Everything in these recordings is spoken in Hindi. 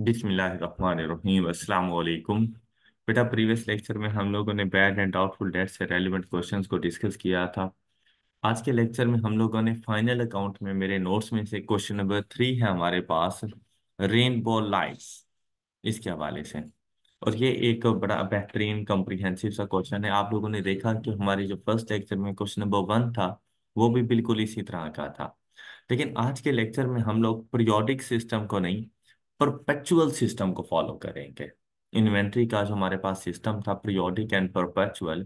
बिस्मिल्लाहिर्रहमानिर्रहीम बेटा प्रीवियस लेक्चर में हम लोगों ने बैड एंड डाउटफुल डेट से रेलिवेंट क्वेश्चंस को डिस्कस किया था आज के लेक्चर में हम लोगों ने फाइनल अकाउंट में मेरे नोट्स में से क्वेश्चन नंबर थ्री है हमारे पास रेनबो लाइट्स इसके हवाले से और ये एक बड़ा बेहतरीन कम्प्रीहेंसिव सा क्वेश्चन है आप लोगों ने देखा कि हमारे जो फर्स्ट लेक्चर में क्वेश्चन नंबर वन था वो भी बिल्कुल इसी तरह का था लेकिन आज के लेक्चर में हम लोग पीरियोडिक सिस्टम को नहीं परपेचुअल सिस्टम को फॉलो करेंगे इन्वेंट्री का जो हमारे पास सिस्टम था periodic and perpetual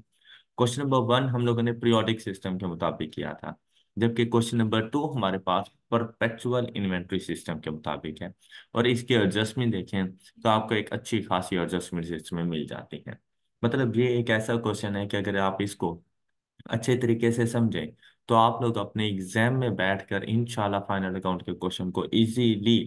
question number one हम लोगों ने प्रियोडिक सिस्टम के मुताबिक किया था जबकि क्वेश्चन नंबर टू हमारे पास परपेचुअल इन्वेंट्री सिस्टम के मुताबिक है और इसके एडजस्टमेंट देखें तो आपको एक अच्छी खासी एडजस्टमेंट सिस्टम मिल जाती है मतलब ये एक ऐसा क्वेश्चन है कि अगर आप इसको अच्छे तरीके से समझें तो आप लोग अपने एग्जाम में बैठकर इंशाल्लाह फाइनल अकाउंट के क्वेश्चन को इजीली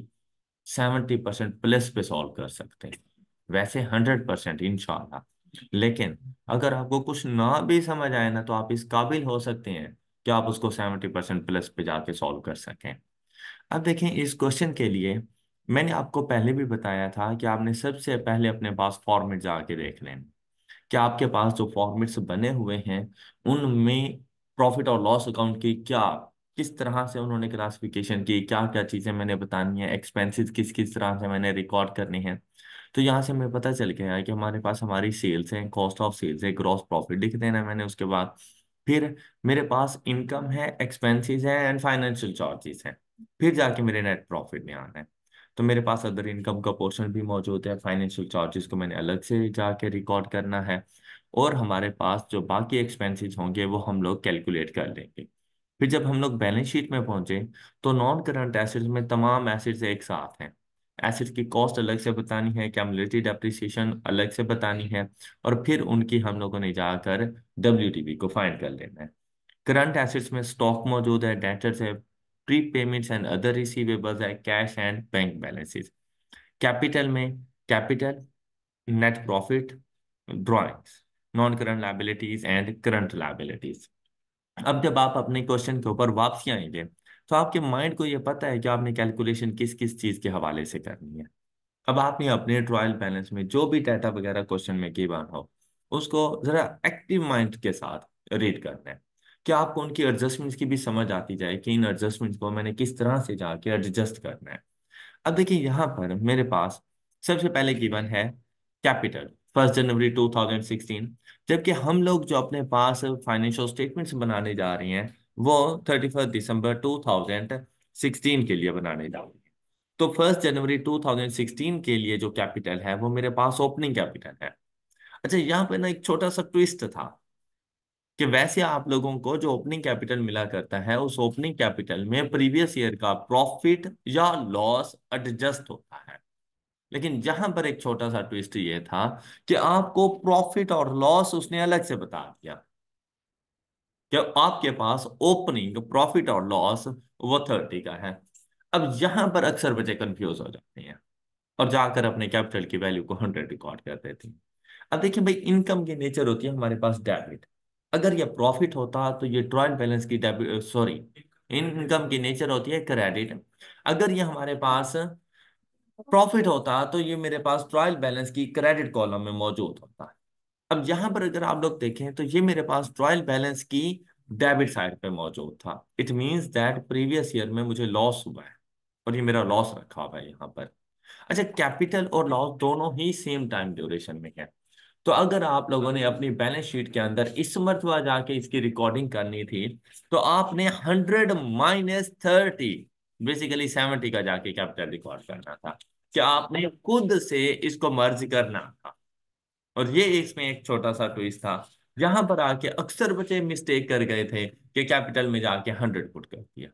सेवेंटी परसेंट प्लस पे सॉल्व कर सकते हैं वैसे हंड्रेड परसेंट इनशाला लेकिन अगर आपको कुछ ना भी समझ आए ना तो आप इस काबिल हो सकते हैं कि आप उसको सेवेंटी परसेंट प्लस पे जाके सॉल्व कर सकें अब देखें इस क्वेश्चन के लिए मैंने आपको पहले भी बताया था कि आपने सबसे पहले अपने पास फॉर्मेट जाके देख लें कि आपके पास जो फॉर्मेट्स बने हुए हैं उनमें प्रॉफिट और लॉस अकाउंट की क्या किस तरह से उन्होंने क्लासिफिकेशन की क्या क्या चीज़ें मैंने बतानी है एक्सपेंसिस किस किस तरह से मैंने रिकॉर्ड करने हैं तो यहाँ से हमें पता चल गया है कि हमारे पास हमारी सेल्स हैं कॉस्ट ऑफ सेल्स है ग्रॉस प्रॉफिट लिख देना मैंने उसके बाद फिर मेरे पास इनकम है एक्सपेंसिस है एंड फाइनेंशियल चार्जेस है फिर जाके मेरे नेट प्रॉफिट में आना है तो मेरे पास अदर इनकम का पोर्शन भी मौजूद है फाइनेंशियल चार्जेस को मैंने अलग से जाके रिकॉर्ड करना है और हमारे पास जो बाकी एक्सपेंसेस होंगे वो हम लोग कैलकुलेट कर लेंगे फिर जब हम लोग बैलेंस शीट में पहुंचे तो नॉन करंट एसेट्स में तमाम एसेट्स एक साथ हैं एसेट्स की कॉस्ट अलग से बतानी है कैमुलेटिव डेप्रिसिएशन अलग से बतानी है और फिर उनकी हम लोगों ने जाकर डब्ल्यू को फाइंड कर लेना है करंट एसेट्स में स्टॉक मौजूद है डेटर्स है pre payments and other receivables है cash and bank balances capital में capital net profit drawings non current liabilities and current liabilities अब जब आप अपने क्वेश्चन के ऊपर वापसी आएंगे तो आपके माइंड को ये पता है कि आपने कैलकुलेशन किस किस चीज के हवाले से करनी है अब आपने अपने ट्रायल बैलेंस में जो भी डाटा वगैरह क्वेश्चन में की बार हो उसको जरा एक्टिव माइंड के साथ रीड करना है कि आपको उनकी एडजस्टमेंट्स की भी समझ आती जाए कि इन एडजस्टमेंट्स को मैंने किस तरह से जाके एडजस्ट करना है अब देखिए यहाँ पर मेरे पास सबसे पहले गिवन है कैपिटल फर्स्ट जनवरी 2016 जबकि हम लोग जो अपने पास फाइनेंशियल स्टेटमेंट्स बनाने जा रहे हैं वो thirty first December two thousand sixteen के लिए बनाने जा रहे हैं तो first January two thousand sixteen के लिए जो कैपिटल है वो मेरे पास ओपनिंग कैपिटल है अच्छा यहाँ पे ना एक छोटा सा ट्विस्ट था कि वैसे आप लोगों को जो ओपनिंग कैपिटल मिला करता है उस ओपनिंग कैपिटल में प्रीवियस ईयर का प्रॉफिट या लॉस एडजस्ट होता है लेकिन जहां पर एक छोटा सा ट्विस्ट ये था कि आपको प्रॉफिट और लॉस उसने अलग से बता दिया कि आपके पास ओपनिंग प्रॉफिट और लॉस वो थर्टी का है अब यहां पर अक्सर बच्चे कंफ्यूज हो जाते हैं और जाकर अपने कैपिटल की वैल्यू को हंड्रेड रिकॉर्ड कर देते हैं अब देखिए भाई इनकम की नेचर होती है हमारे पास डेबिट अगर ये प्रॉफिट होता तो ये ट्रायल बैलेंस की डेबिट सॉरी इनकम की नेचर होती है क्रेडिट अगर ये हमारे पास प्रॉफिट होता तो ये मेरे पास ट्रायल बैलेंस की क्रेडिट कॉलम में मौजूद होता है अब यहां पर अगर आप लोग देखें तो ये मेरे पास ट्रायल बैलेंस की डेबिट साइड पे मौजूद था it means that previous year में मुझे लॉस हुआ है और ये मेरा लॉस रखा हुआ है यहाँ पर अच्छा कैपिटल और लॉस दोनों ही सेम टाइम ड्यूरेशन में है तो अगर आप लोगों ने अपनी बैलेंस शीट के अंदर इस मरतबा जाके इसकी रिकॉर्डिंग करनी थी तो आपने hundred minus thirty basically seventy का जाके कैपिटल रिकॉर्ड करना था कि आपने खुद से इसको मर्ज करना था और ये इसमें एक छोटा सा ट्विस्ट था यहां पर आके अक्सर बच्चे मिस्टेक कर गए थे कि कैपिटल में जाके हंड्रेड पुट कर दिया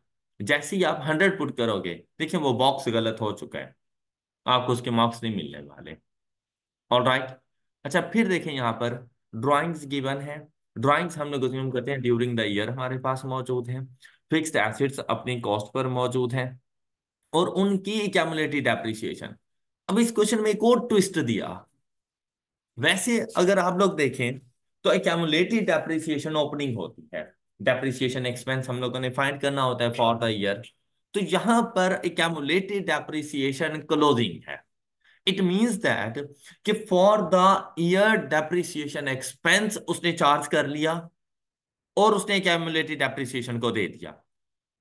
जैसे ही आप हंड्रेड पुट करोगे देखिए वो बॉक्स गलत हो चुका है आपको उसके मार्क्स नहीं मिलने वाले ऑल राइट अच्छा फिर देखें यहाँ पर ड्राइंग्स गिवन है ड्राइंग्स हम लोग करते हैं ड्यूरिंग द ईयर हमारे पास मौजूद है फिक्स्ड एसेट्स अपनी कॉस्ट पर मौजूद हैं और उनकी क्यामुलेटिव डेप्रिसिएशन अब इस क्वेश्चन में एक और ट्विस्ट दिया वैसे अगर आप लोग देखें तो एक्यामुलेटिव डेप्रिसिएशन ओपनिंग होती है डेप्रिसिएशन एक्सपेंस हम लोगों ने फाइंड करना होता है फॉर द ईयर तो यहां पर एक्यामुलेटिव डेप्रिसिएशन क्लोजिंग है इट मींस दैट कि for the year depreciation expense उसने चार्ज कर लिया और उसने एक्यामुलेटिव डेप्रिसिएशन को दे दिया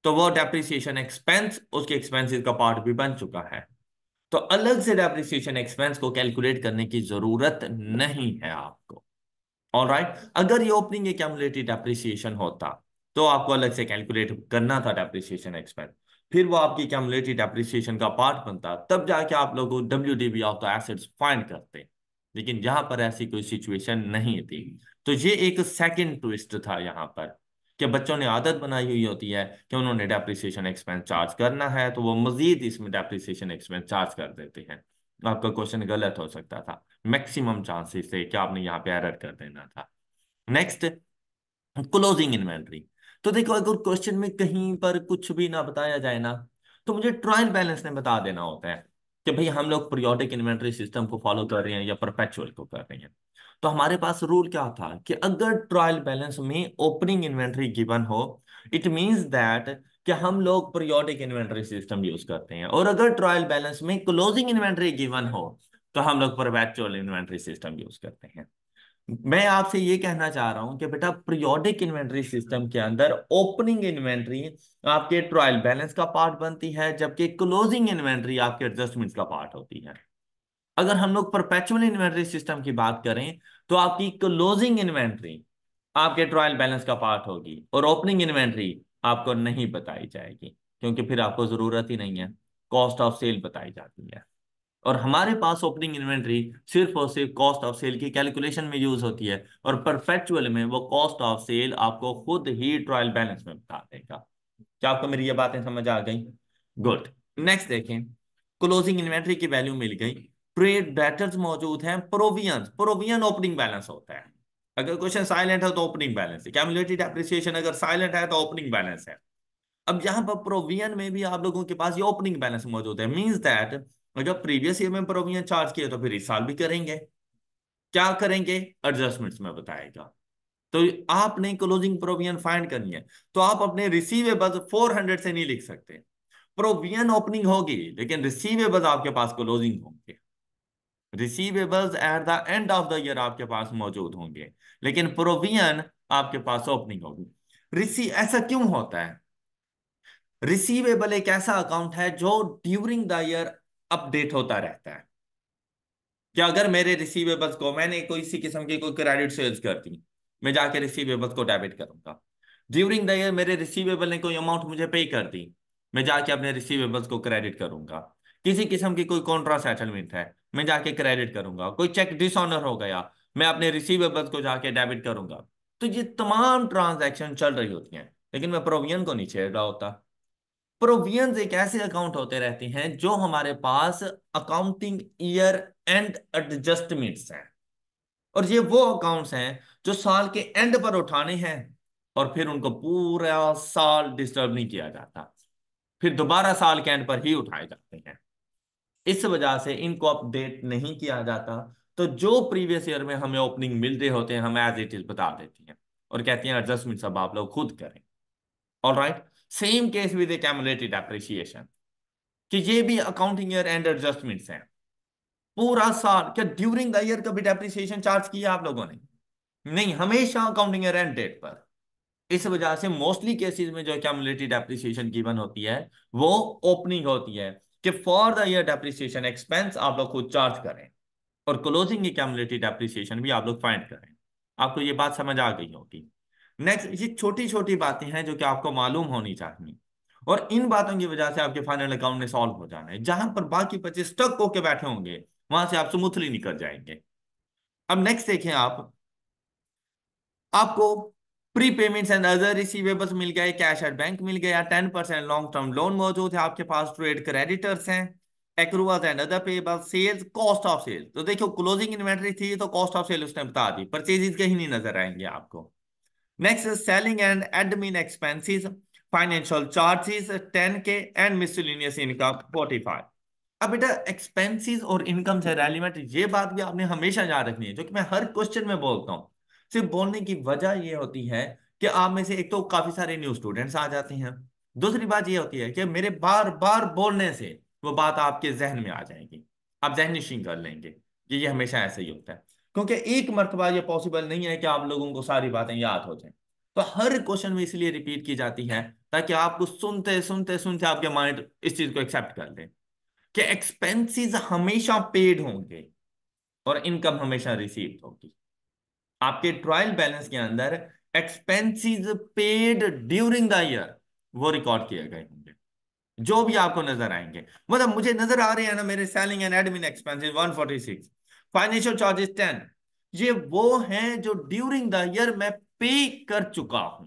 तो वो डेप्रिसिएशन एक्सपेंस उसके एक्सपेंसिस का पार्ट भी बन चुका है तो अलग से डेप्रिसिएशन एक्सपेंस को कैलकुलेट करने की जरूरत नहीं है आपको और राइट अगर ये ओपनिंग एक्यूमुलेटेड डेप्रिसिएशन होता तो आपको अलग से कैलकुलेट करना था डेप्रिसिएशन एक्सपेंस फिर वो आपकी कैमुलेटिव डेप्रिसिएशन का पार्ट बनता तब जाके आप लोग W D V of the assets find करते लेकिन यहां पर ऐसी कोई सिचुएशन नहीं थी तो ये एक सेकेंड ट्विस्ट था यहां पर कि बच्चों ने आदत बनाई हुई होती है कि उन्होंने डेप्रिसिएशन एक्सपेंस चार्ज करना है तो वो मजीद इसमें डेप्रिसिएशन एक्सपेंस चार्ज कर देते हैं आपका क्वेश्चन गलत हो सकता था मैक्सिमम चांसेस थे कि आपने यहाँ पे एरर कर देना था नेक्स्ट क्लोजिंग इन्वेंट्री तो देखो अगर क्वेश्चन में कहीं पर कुछ भी ना बताया जाए ना तो मुझे ट्रायल बैलेंस ने बता देना होता है कि भाई हम लोग प्रियोटिक इन्वेंट्री सिस्टम को फॉलो कर रहे हैं या परपेचुअल को कर रहे हैं तो हमारे पास रूल क्या था कि अगर ट्रायल बैलेंस में ओपनिंग इन्वेंट्री गिवन हो इट मींस दैट कि हम लोग प्रियोटिक इन्वेंट्री सिस्टम यूज करते हैं और अगर ट्रायल बैलेंस में क्लोजिंग इन्वेंट्री गिवन हो तो हम लोग परपेचुअल इन्वेंट्री सिस्टम यूज करते हैं मैं आपसे ये कहना चाह रहा हूं कि बेटा प्रियोडिक इन्वेंट्री सिस्टम के अंदर ओपनिंग इन्वेंट्री आपके ट्रायल बैलेंस का पार्ट बनती है जबकि क्लोजिंग इन्वेंट्री आपके एडजस्टमेंट का पार्ट होती है अगर हम लोग परपेचुअल इन्वेंट्री सिस्टम की बात करें तो आपकी क्लोजिंग इन्वेंट्री आपके ट्रायल बैलेंस का पार्ट होगी और ओपनिंग इन्वेंट्री आपको नहीं बताई जाएगी क्योंकि फिर आपको जरूरत ही नहीं है कॉस्ट ऑफ सेल बताई जाती है और हमारे पास ओपनिंग इन्वेंट्री सिर्फ और सिर्फ कॉस्ट ऑफ सेल की कैलकुलेशन में यूज होती है और परफेक्चुअल में वो कॉस्ट ऑफ सेल आपको खुद ही ट्रायल बैलेंस में बता देगा क्या आपको मेरी ये बातें समझ आ गई गुड नेक्स्ट देखें क्लोजिंग इन्वेंट्री की वैल्यू मिल गई ट्रेड डेटर्स मौजूद हैं प्रोवियन प्रोवियन ओपनिंग बैलेंस होता है अगर क्वेश्चन साइलेंट है तो ओपनिंग बैलेंस है कैमुलेटेड एप्रिसिएशन अगर साइलेंट है तो ओपनिंग बैलेंस है अब यहां पर प्रोवियन में भी आप लोगों के पास ये ओपनिंग बैलेंस मौजूद है मीन्स दैट और जब प्रीवियस ईयर में प्रोविजन चार्ज किया तो फिर इस साल भी करेंगे क्या करेंगे एडजस्टमेंट्स में बताएगा तो आपने क्लोजिंग प्रोविजन फाइंड करनी है तो आप अपने रिसीवेबल 400 से नहीं लिख सकते प्रोविजन ओपनिंग होगी लेकिन रिसीवेबल आपके पास क्लोजिंग होंगे receivables at the end of the year आपके पास मौजूद होंगे लेकिन प्रोविजन आपके पास ओपनिंग होगी रिसी ऐसा क्यों होता है रिसीवेबल एक ऐसा अकाउंट है जो ड्यूरिंग द ईयर अपडेट होता रहता है कि अगर मेरे रिसीवेबल्स को मैंने कोई इसी किस्म की कोई क्रेडिट सेल्स कर दी मैं जाके रिसीवेबल्स को डेबिट करूंगा ड्यूरिंग द ईयर मेरे रिसीवेबल ने कोई अमाउंट मुझे पे कर दी मैं जाके अपने रिसीवेबल्स को क्रेडिट करूंगा किसी किस्म की कोई कॉन्ट्रा सेटलमेंट है मैं जाके क्रेडिट करूंगा कोई चेक डिसऑनर हो गया मैं अपने रिसीवेबल्स को जाके डेबिट करूंगा तो ये तमाम ट्रांजेक्शन चल रही होती हैं लेकिन मैं प्रोविजन को नहीं छेड़ रहा होता प्रोविजन एक ऐसे अकाउंट होते रहते हैं जो हमारे पास अकाउंटिंग ईयर एंड एडजस्टमेंट्स हैं और ये वो अकाउंट्स हैं जो साल के एंड पर उठाने हैं और फिर उनको पूरा साल डिस्टर्ब नहीं किया जाता फिर दोबारा साल के एंड पर ही उठाए जाते हैं इस वजह से इनको अपडेट नहीं किया जाता तो जो प्रीवियस ईयर में हमें ओपनिंग मिल रहे होते हैं हम एज इट इज बता देती हैं और कहती हैं एडजस्टमेंट अब आप लोग खुद करें all right right? Same case with accumulated appreciation कि ये भी अकाउंटिंग ईयर एंड एडजस्टमेंट्स हैं पूरा साल क्या ड्यूरिंग द ईयर कभी डेप्रिसिएशन चार्ज किया आप लोगों ने नहीं हमेशा अकाउंटिंग ईयर एंड डेट पर इस वजह से मोस्टली केसेस में जो एक्यूमुलेटेड डेप्रिसिएशन गिवन होती है वो ओपनिंग होती है कि for the year depreciation expense आप लोग खुद चार्ज करें और क्लोजिंग एक्यूमुलेटेड डेप्रिसिएशन भी आप लोग फाइंड करें आपको ये बात समझ आ गई होगी नेक्स्ट ये छोटी छोटी बातें हैं जो कि आपको मालूम होनी चाहिए और इन बातों की वजह से आपके फाइनल अकाउंट में सॉल्व हो जाना है जहां पर बाकी बच्चे स्टक होके बैठे होंगे वहां से आप स्मूथली निकल जाएंगे अब नेक्स्ट देखें आप आपको pre payments and other receivables मिल गए कैश एट बैंक मिल गया ten percent long term loan मौजूद है आपके पास ट्रेड क्रेडिटर्स हैं and other payable sales cost of तो देखियो क्लोजिंग इन्वेंट्री थी तो कॉस्ट ऑफ सेल उसने बता दी परचेजेस कहीं नहीं नजर आएंगे आपको Next is selling and admin expenses, financial charges 10k and miscellaneous income 45. अब बेटा एक्सपेंसेस और इनकम से रेलिमेंट ये बात भी आपने हमेशा याद रखनी है जो कि मैं हर क्वेश्चन में बोलता हूँ सिर्फ बोलने की वजह ये होती है कि आप में से एक तो काफी सारे न्यू स्टूडेंट्स आ जाते हैं दूसरी बात ये होती है कि मेरे बार बार बोलने से वो बात आपके जहन में आ जाएगी आप जहन नशीन कर लेंगे ये, ये हमेशा ऐसे ही होता है क्योंकि एक मरतबा ये पॉसिबल नहीं है कि आप लोगों को सारी बातें याद हो जाए तो हर क्वेश्चन में इसलिए रिपीट की जाती है ताकि आपको सुनते सुनते सुनते आपके माइंड इस चीज को एक्सेप्ट कर ले कि एक्सपेंसेस हमेशा पेड होंगे और इनकम हमेशा रिसीव होगी आपके ट्रायल बैलेंस के अंदर expenses paid during the year वो रिकॉर्ड किए गए होंगे जो भी आपको नजर आएंगे मतलब मुझे नजर आ रही है ना मेरे selling and admin expenses 146 financial charges ten ये वो हैं जो ड्यूरिंग द ईयर मैं पे कर चुका हूं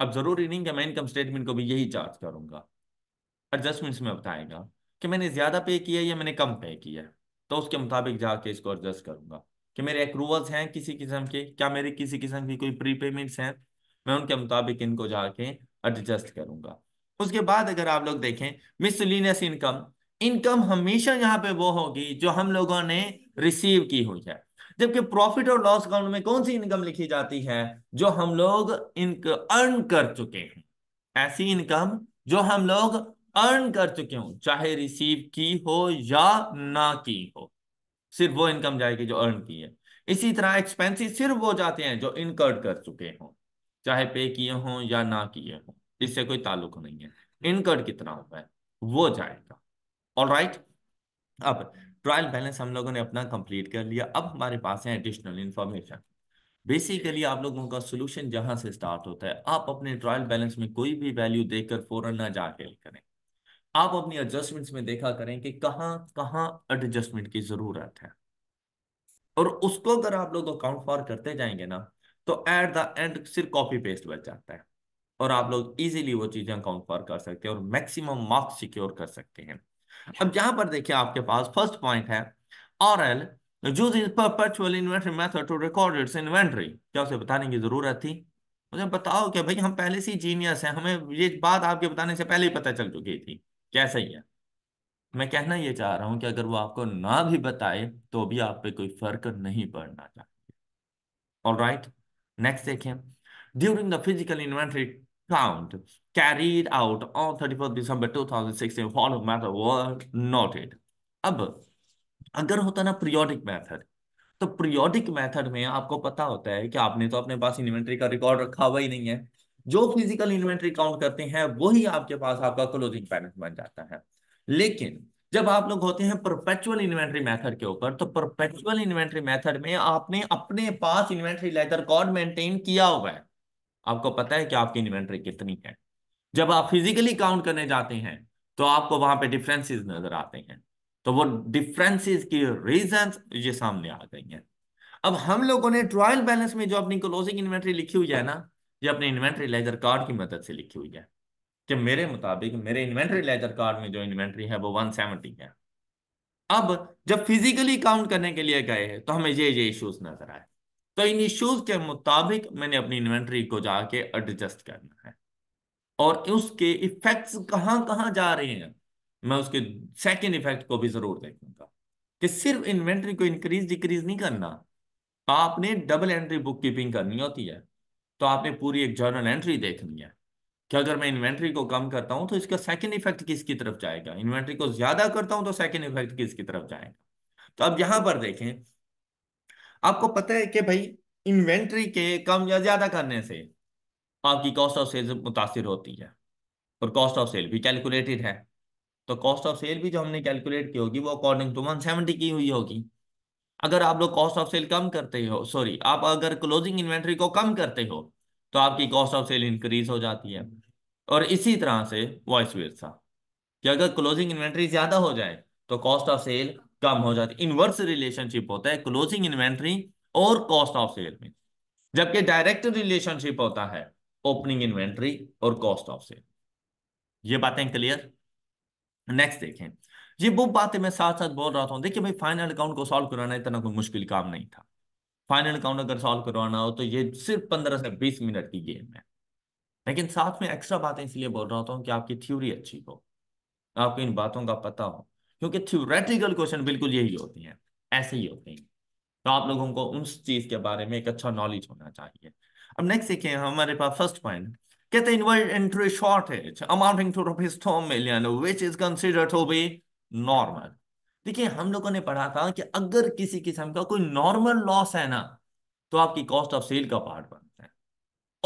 अब जरूरी नहीं कि मैं इनकम स्टेटमेंट को भी यही चार्ज करूंगा एडजस्टमेंट्स में बताएगा कि मैंने ज्यादा पे किया या मैंने कम पे किया तो उसके मुताबिक जाके इसको एडजस्ट करूंगा कि मेरे अप्रूवल्स हैं किसी किस्म के क्या मेरे किसी किस्म की कोई प्री पेमेंट्स हैं मैं उनके मुताबिक इनको जाके एडजस्ट करूंगा उसके बाद अगर आप लोग देखें मिसलिनियस इनकम इनकम हमेशा यहाँ पे वो होगी जो हम लोगों ने रिसीव की हुई है जबकि प्रॉफिट और लॉस अकाउंट में कौन सी इनकम लिखी जाती है जो हम लोग इनक अर्न कर चुके हैं ऐसी इनकम जो हम लोग अर्न कर चुके हों चाहे रिसीव की हो या ना की हो सिर्फ वो इनकम जाएगी जो अर्न की है इसी तरह एक्सपेंसिव सिर्फ वो जाते हैं जो इनकर्ड कर चुके हों चाहे पे किए हों या ना किए हों इससे कोई ताल्लुक नहीं है इनकर्ड कितना होता है वो जाएगा ऑल राइट अब ट्रायल बैलेंस हम लोगों ने अपना कंप्लीट कर लिया अब हमारे पास है एडिशनल इन्फॉर्मेशन बेसिकली आप लोगों का सोल्यूशन जहां से स्टार्ट होता है आप अपने ट्रायल बैलेंस में कोई भी वैल्यू देखकर फौरन ना जाके करें आप अपनी एडजस्टमेंट्स में देखा करें कि कहां कहां एडजस्टमेंट की जरूरत है और उसको अगर आप लोग अकाउंट फॉर करते जाएंगे ना तो एट द एंड सिर्फ कॉपी पेस्ट बच जाता है और आप लोग इजीली वो चीजें अकाउंट फॉर कर सकते हैं और मैक्सिमम मार्क्स सिक्योर कर सकते हैं अब यहां पर देखिए आपके पास फर्स्ट पॉइंट है R L use is inventory method to record its inventory क्या उसे बताने की जरूरत थी मुझे बताओ कि भाई हम पहले से जीनियस हैं हमें ये बात आपके बताने से पहले ही पता चल चुकी थी कैसे ही है मैं कहना ये चाह रहा हूं कि अगर वो आपको ना भी बताए तो भी आप पे कोई फर्क नहीं पड़ना चाहिए ऑल राइट नेक्स्ट देखें during the physical inventory found carried out on 31st December 2016 follow method were noted. अब अगर होता ना periodic method तो periodic method में आपको पता होता है कि आपने तो अपने पास inventory का record रखा हुआ ही नहीं है जो फिजिकल इन्वेंट्री काउंट करते हैं वही आपके पास आपका क्लोजिंग बैलेंस बन जाता है लेकिन जब आप लोग होते हैं परपेचुअल इन्वेंट्री मेथड के ऊपर तो परपेचुअल इन्वेंट्री मेथड में आपने अपने पास इन्वेंट्री लेदर रिकॉर्ड मेंटेन किया हुआ है आपको पता है कि आपकी इन्वेंट्री कितनी है जब आप फिजिकली काउंट करने जाते हैं तो आपको वहां पे डिफरेंसेस नजर आते हैं तो वो डिफरेंसेस की रीजन ये सामने आ गई हैं अब हम लोगों ने ट्रायल बैलेंस में जो अपनी क्लोजिंग इन्वेंट्री लिखी हुई है ना ये अपने इन्वेंट्री लेजर कार्ड की मदद से लिखी हुई है कि मेरे मुताबिक मेरे इन्वेंट्री लेजर कार्ड में जो इन्वेंट्री है वो 170 है अब जब फिजिकली काउंट करने के लिए गए तो हमें ये ये इश्यूज नजर आए तो इन इश्यूज के मुताबिक मैंने अपनी इन्वेंट्री को जाके एडजस्ट करना है और उसके इफेक्ट्स कहां कहां जा रहे हैं मैं उसके सेकंड इफेक्ट को भी जरूर देखूंगा कि सिर्फ इन्वेंट्री को इंक्रीज डिक्रीज नहीं करना आपने डबल एंट्री बुक कीपिंग करनी होती है तो आपने पूरी एक जर्नल एंट्री देखनी है कि अगर मैं इन्वेंट्री को कम करता हूं तो इसका सेकंड इफेक्ट किसकी तरफ जाएगा इन्वेंट्री को ज्यादा करता हूं तो सेकंड इफेक्ट किसकी तरफ जाएगा तो अब यहां पर देखें आपको पता है कि भाई इन्वेंट्री के कम या ज्यादा करने से आपकी कॉस्ट ऑफ सेल मुतासर होती है और कॉस्ट ऑफ सेल भी कैलकुलेटेड है तो कॉस्ट ऑफ सेल भी जो हमने कैलकुलेट की होगी वो अकॉर्डिंग टू वन सेवेंटी की हुई होगी अगर आप लोग कॉस्ट ऑफ सेल कम करते हो सॉरी आप अगर क्लोजिंग इन्वेंट्री को कम करते हो तो आपकी कॉस्ट ऑफ सेल इंक्रीज हो जाती है और इसी तरह से वॉइस वेरसा कि अगर क्लोजिंग इन्वेंट्री ज्यादा हो जाए तो कॉस्ट ऑफ सेल कम हो जाती है इनवर्स रिलेशनशिप होता है क्लोजिंग इन्वेंट्री और कॉस्ट ऑफ सेल में जबकि डायरेक्ट रिलेशनशिप होता है ओपनिंग इन्वेंट्री और कॉस्ट ऑफ सेल ये बातें क्लियर नेक्स्ट देखें ये वो बातें मैं साथ साथ बोल रहा था देखिए भाई फाइनल अकाउंट को सॉल्व कराना इतना कोई मुश्किल काम नहीं था फाइनल अकाउंट अगर सॉल्व करवाना हो तो ये सिर्फ पंद्रह से बीस मिनट की गेम है लेकिन साथ में एक्स्ट्रा बातें इसलिए बोल रहा था कि आपकी थ्योरी अच्छी हो आपको इन बातों का पता हो क्योंकि थ्योरेटिकल क्वेश्चन बिल्कुल यही होती हैं ऐसे ही होते हैं तो आप लोगों को उस चीज के बारे में एक अच्छा नॉलेज होना चाहिए अब नेक्स्ट देखें हमारे पास फर्स्ट पॉइंट कहते हैं entry shortage amounting to rupees two million which is consider to be normal देखिए हम लोगों ने पढ़ा था कि अगर किसी किस्म का कोई नॉर्मल लॉस है ना तो आपकी कॉस्ट ऑफ सेल का पार्ट बनता है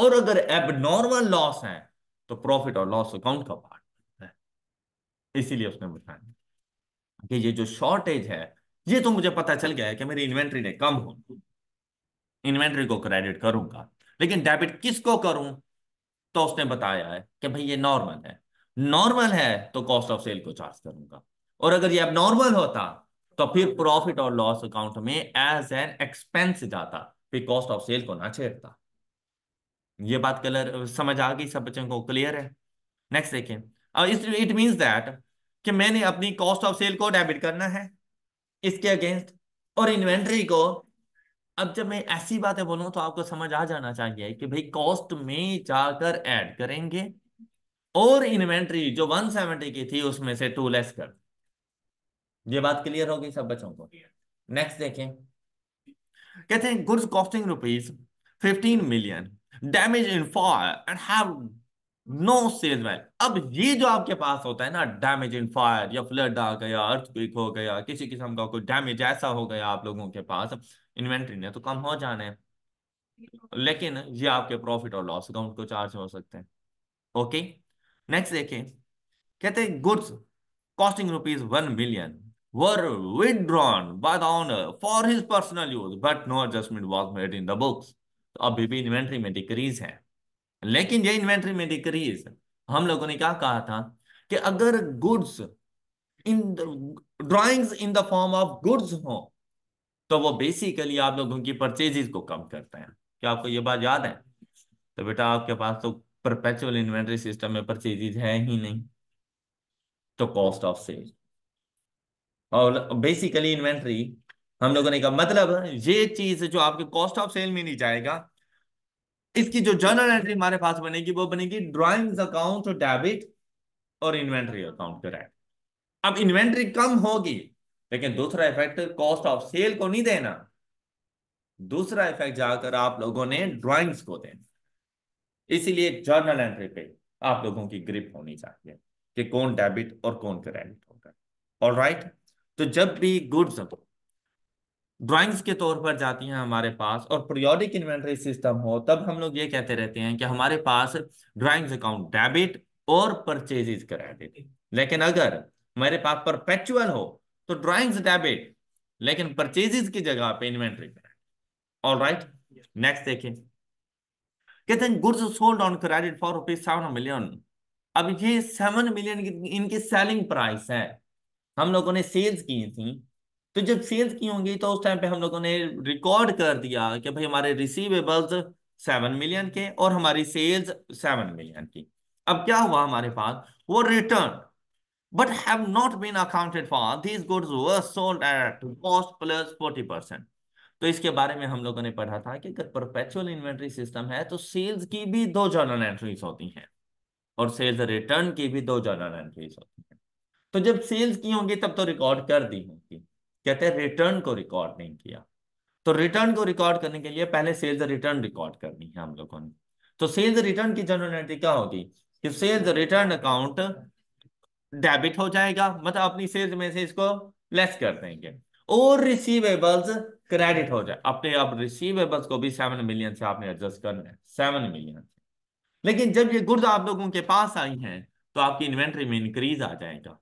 और अगर एबनॉर्मल लॉस है तो प्रॉफिट और लॉस अकाउंट का पार्ट बनता है इसीलिए उसने बताया कि ये जो शॉर्टेज है ये तो मुझे पता चल गया है कि मेरी इन्वेंट्री ने कम हो इन्वेंट्री को क्रेडिट करूंगा लेकिन डेबिट किसको करूं तो उसने बताया है कि भाई ये नॉर्मल है नॉर्मल है तो कॉस्ट ऑफ सेल को चार्ज करूंगा और अगर ये अब नॉर्मल होता तो फिर प्रॉफिट और लॉस अकाउंट में एज एन एक्सपेंस जाता फिर कॉस्ट ऑफ सेल को ना छेड़ता ये बात कलर समझ आ गई सब बच्चों को क्लियर है नेक्स्ट देखें इट मीन दैट कि मैंने अपनी कॉस्ट ऑफ सेल को डेबिट करना है इसके अगेंस्ट और इन्वेंट्री को अब जब मैं ऐसी बातें बोलूं तो आपको समझ आ जाना चाहिए कि भाई कॉस्ट में जाकर ऐड करेंगे और इन्वेंट्री जो 170 की थी उसमें से टू लेस कर ये बात क्लियर होगी सब बच्चों को नेक्स्ट देखें कहते हैं goods costing rupees 15 million damage in for and have no sage value अब ये जो आपके पास होता है ना डैमेज इन फायर या फ्लड आ गया अर्थक्विक हो गया किसी किस्म का कोई डैमेज ऐसा हो गया आप लोगों के पास इन्वेंट्री ने तो कम हो जाने लेकिन ये आपके प्रॉफिट और लॉस अकाउंट को चार्ज हो सकते हैं ओके नेक्स्ट देखें कहते हैं goods costing rupees one million were withdrawn by the owner for his personal use but no adjustment was made in the books अभी भी इन्वेंट्री में डिक्रीज है लेकिन ये इन्वेंट्री में डिक्रीज हम लोगों ने क्या कहा था कि अगर goods in drawings in the form of goods हो तो वो बेसिकली आप लोगों की परचेजेस को कम करते हैं क्या आपको ये बात याद है तो बेटा आपके पास तो परपेचुअल इन्वेंट्री सिस्टम में परचेजेस है ही नहीं तो कॉस्ट ऑफ सेल और बेसिकली इन्वेंट्री हम लोगों ने कहा मतलब ये चीज जो आपके कॉस्ट ऑफ सेल में नहीं जाएगा इसकी जो जर्नल एंट्री हमारे पास बनेगी वो बनेगी ड्रॉइंग्स अकाउंट डेबिट और इन्वेंट्री अकाउंट करेक्ट अब इन्वेंट्री कम होगी लेकिन दूसरा इफेक्ट कॉस्ट ऑफ सेल को नहीं देना दूसरा इफेक्ट जाकर आप लोगों ने ड्राइंग्स को देना इसीलिए जर्नल एंट्री पे आप लोगों की ग्रिप होनी चाहिए कि कौन डेबिट और कौन क्रेडिट होगा ऑलराइट तो जब भी गुड्स ड्राइंग्स के तौर पर जाती हैं हमारे पास और प्रियोडिक इन्वेंट्री सिस्टम हो तब हम लोग ये कहते रहते हैं कि हमारे पास ड्राइंग्स अकाउंट डेबिट और परचेजेज क्रेडिट लेकिन अगर मेरे पास परपेचुअल हो तो ड्राइंग्स डेबिट लेकिन परचेजेज की जगह पे इन्वेंट्री ऑल राइट नेक्स्ट देखें कहते हैं goods sold on credit for rupees seven million अब ये सेवन मिलियन इनकी सेलिंग प्राइस है हम लोगों ने सेल्स की थी तो जब सेल्स की होंगी तो उस टाइम पे हम लोगों ने रिकॉर्ड कर दिया कि भाई हमारे रिसीवेबल्स सेवन मिलियन के और हमारी सेल्स सेवन मिलियन की अब क्या हुआ हमारे पास वो return but have not been accounted for. These goods sold at cost plus forty percent तो इसके बारे में हम लोगों ने पढ़ा था कि अगर परपेचुअल इन्वेंट्री सिस्टम है तो सेल्स की भी दो जर्नल एंट्रीज होती हैं और सेल्स रिटर्न की भी दो जर्नल एंट्रीज होती हैं तो जब सेल्स की होंगी तब तो रिकॉर्ड कर दी होंगी कहते हैं रिटर्न को रिकॉर्ड नहीं किया तो रिटर्न को रिकॉर्ड करने के लिए पहले सेल्स रिटर्न रिकॉर्ड करनी है हम लोगों ने तो सेल्स रिटर्न की जनरल एंट्री क्या होगी कि सेल्स रिटर्न अकाउंट डेबिट हो जाएगा मतलब अपनी सेल्स में से इसको लेस कर देंगे और रिसीवेबल्स क्रेडिट हो जाए अपने आप रिसीवेबल्स को भी सेवन मिलियन से आपने एडजस्ट करना है सेवन मिलियन लेकिन जब ये गुड्स आप लोगों के पास आई हैं तो आपकी इन्वेंट्री में इंक्रीज आ जाएगा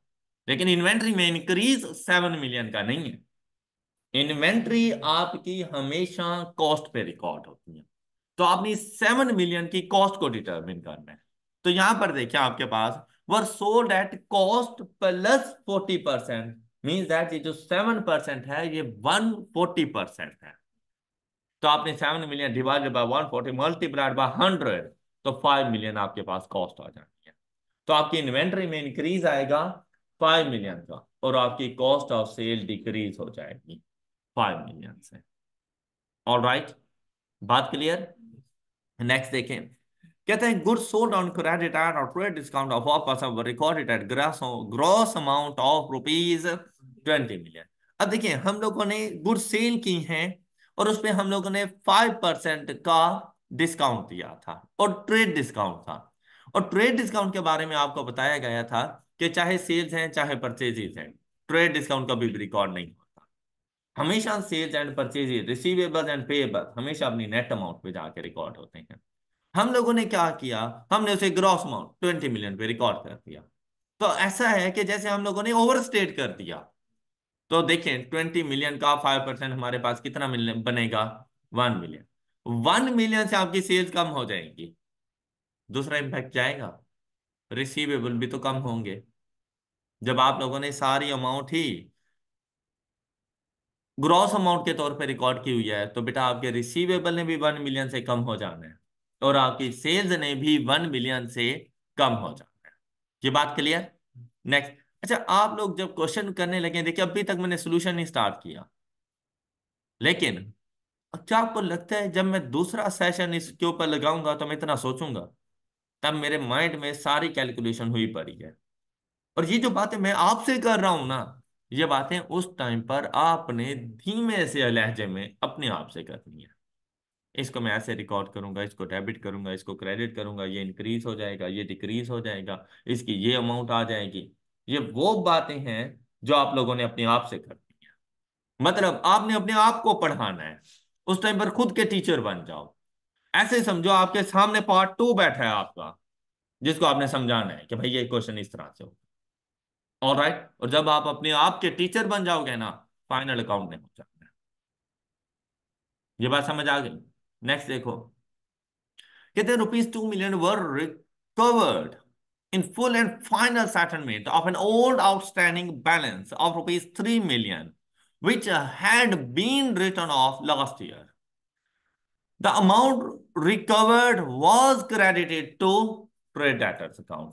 लेकिन इन्वेंट्री में इंक्रीज सेवन मिलियन का नहीं है इन्वेंट्री आपकी हमेशा कॉस्ट पे रिकॉर्ड होती है तो आपने सेवन मिलियन की कॉस्ट को डिटरमिन करना है तो यहां पर देखिए आपके पास were sold at cost plus forty percent means that ये जो सेवन परसेंट है ये वन फोर्टी परसेंट है तो आपने seven million divide by one forty multiplied by hundred तो फाइव मिलियन आपके पास कॉस्ट आ जाती है तो आपकी इन्वेंट्री में इंक्रीज आएगा फाइव मिलियन का और आपकी कॉस्ट ऑफ सेल डिक्रीज हो जाएगी फाइव मिलियन से ऑल राइट right? बात क्लियर नेक्स्ट देखें कहते हैं good sold on credit and और trade discount of of offers recorded at gross gross amount of rupees twenty million अब देखिए हम लोगों ने गुड सेल की है और उस पर हम लोगों ने फाइव परसेंट का डिस्काउंट दिया था और ट्रेड डिस्काउंट था और ट्रेड डिस्काउंट के बारे में आपको बताया गया था कि चाहे सेल्स हैं चाहे परचेजेज हैं ट्रेड डिस्काउंट कभी भी रिकॉर्ड नहीं होता हमेशा sales and purchases receivable and payable हमेशा अपनी नेट अमाउंट पे जाके रिकॉर्ड होते हैं हम लोगों ने क्या किया हमने उसे ग्रॉस अमाउंट ट्वेंटी मिलियन पे रिकॉर्ड कर दिया तो ऐसा है कि जैसे हम लोगों ने ओवर स्टेट कर दिया तो देखें ट्वेंटी मिलियन का फाइव परसेंट हमारे पास कितना मिलियन बनेगा वन मिलियन वन मिलियन से आपकी सेल्स कम हो जाएंगी दूसरा इंपैक्ट जाएगा रिसीवेबल भी तो कम होंगे जब आप लोगों ने सारी अमाउंट ही ग्रॉस अमाउंट के तौर पे रिकॉर्ड की हुई है तो बेटा आपके रिसीवेबल ने भी वन मिलियन से कम हो जाना है और आपकी सेल्स ने भी वन मिलियन से कम हो जाना है ये बात क्लियर नेक्स्ट अच्छा आप लोग जब क्वेश्चन करने लगे देखिए अभी तक मैंने सोल्यूशन ही स्टार्ट किया लेकिन क्या अच्छा, आपको लगता है जब मैं दूसरा सेशन इसके ऊपर लगाऊंगा तो मैं इतना सोचूंगा तब मेरे माइंड में सारी कैलकुलेशन हुई पड़ी है और ये जो बातें मैं आपसे कर रहा हूं ना ये बातें उस टाइम पर आपने धीमे से लहजे में अपने आप से करनी है इसको मैं ऐसे रिकॉर्ड करूंगा इसको डेबिट करूंगा इसको क्रेडिट करूंगा ये इंक्रीज हो जाएगा ये डिक्रीज हो जाएगा इसकी ये अमाउंट आ जाएगी ये वो बातें हैं जो आप लोगों ने अपने आप से करनी है मतलब आपने अपने आप को पढ़ाना है उस टाइम पर खुद के टीचर बन जाओ ऐसे समझो आपके सामने पार्ट टू बैठा है आपका जिसको आपने समझाना है कि भाई ये क्वेश्चन इस तरह से हो और राइट और जब आप अपने आप के टीचर बन जाओगे ना फाइनल अकाउंट में हो जाना ये बात समझ आ गई नेक्स्ट देखो कहते हैं rupees two million were recovered in full and final settlement of an old outstanding balance of rupees three million which had been return of last year the amount recovered was credited to trade debtors account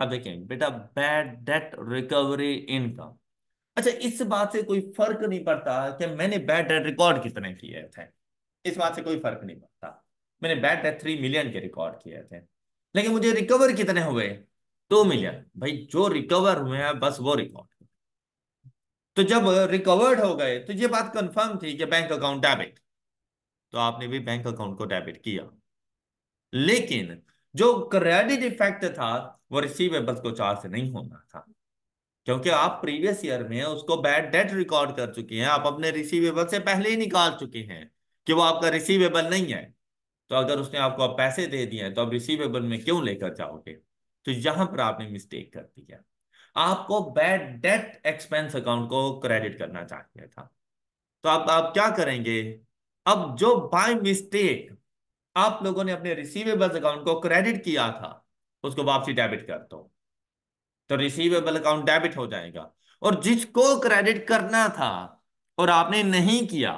अब देखें बेटा बैड डेट रिकवरी इनकम अच्छा इस बात से कोई फर्क नहीं पड़ता कि मैंने बैड डेट रिकॉर्ड कितने किए थे इस बात से कोई फर्क नहीं पड़ता मैंने बैड डेट थ्री मिलियन के रिकॉर्ड किए थे लेकिन मुझे रिकवर कितने हुए टू मिलियन भाई जो रिकवर हुए हैं बस वो रिकॉर्ड तो जब रिकवर्ड हो गए तो ये बात कंफर्म थी कि बैंक अकाउंट डेबिट तो आपने भी बैंक अकाउंट को डेबिट किया लेकिन जो क्रेडिट इफेक्ट था वो रिसीवेबल्स को चार्ज नहीं होना था क्योंकि आप प्रीवियस ईयर में उसको बैड डेट रिकॉर्ड कर चुके हैं आप अपने रिसीवेबल से पहले ही निकाल चुके हैं कि वो आपका रिसीवेबल नहीं है तो अगर उसने आपको आप पैसे दे दिए तो आप रिसीवेबल में क्यों लेकर जाओगे तो यहां पर आपने मिस्टेक कर दिया आपको बैड डेट एक्सपेंस अकाउंट को क्रेडिट करना चाहिए था तो आप आप क्या करेंगे अब जो बाय मिस्टेक आप लोगों ने अपने रिसीवेबल्स अकाउंट को क्रेडिट किया था उसको वापसी डेबिट कर दो तो रिसीवेबल अकाउंट डेबिट हो जाएगा और जिसको क्रेडिट करना था और आपने नहीं किया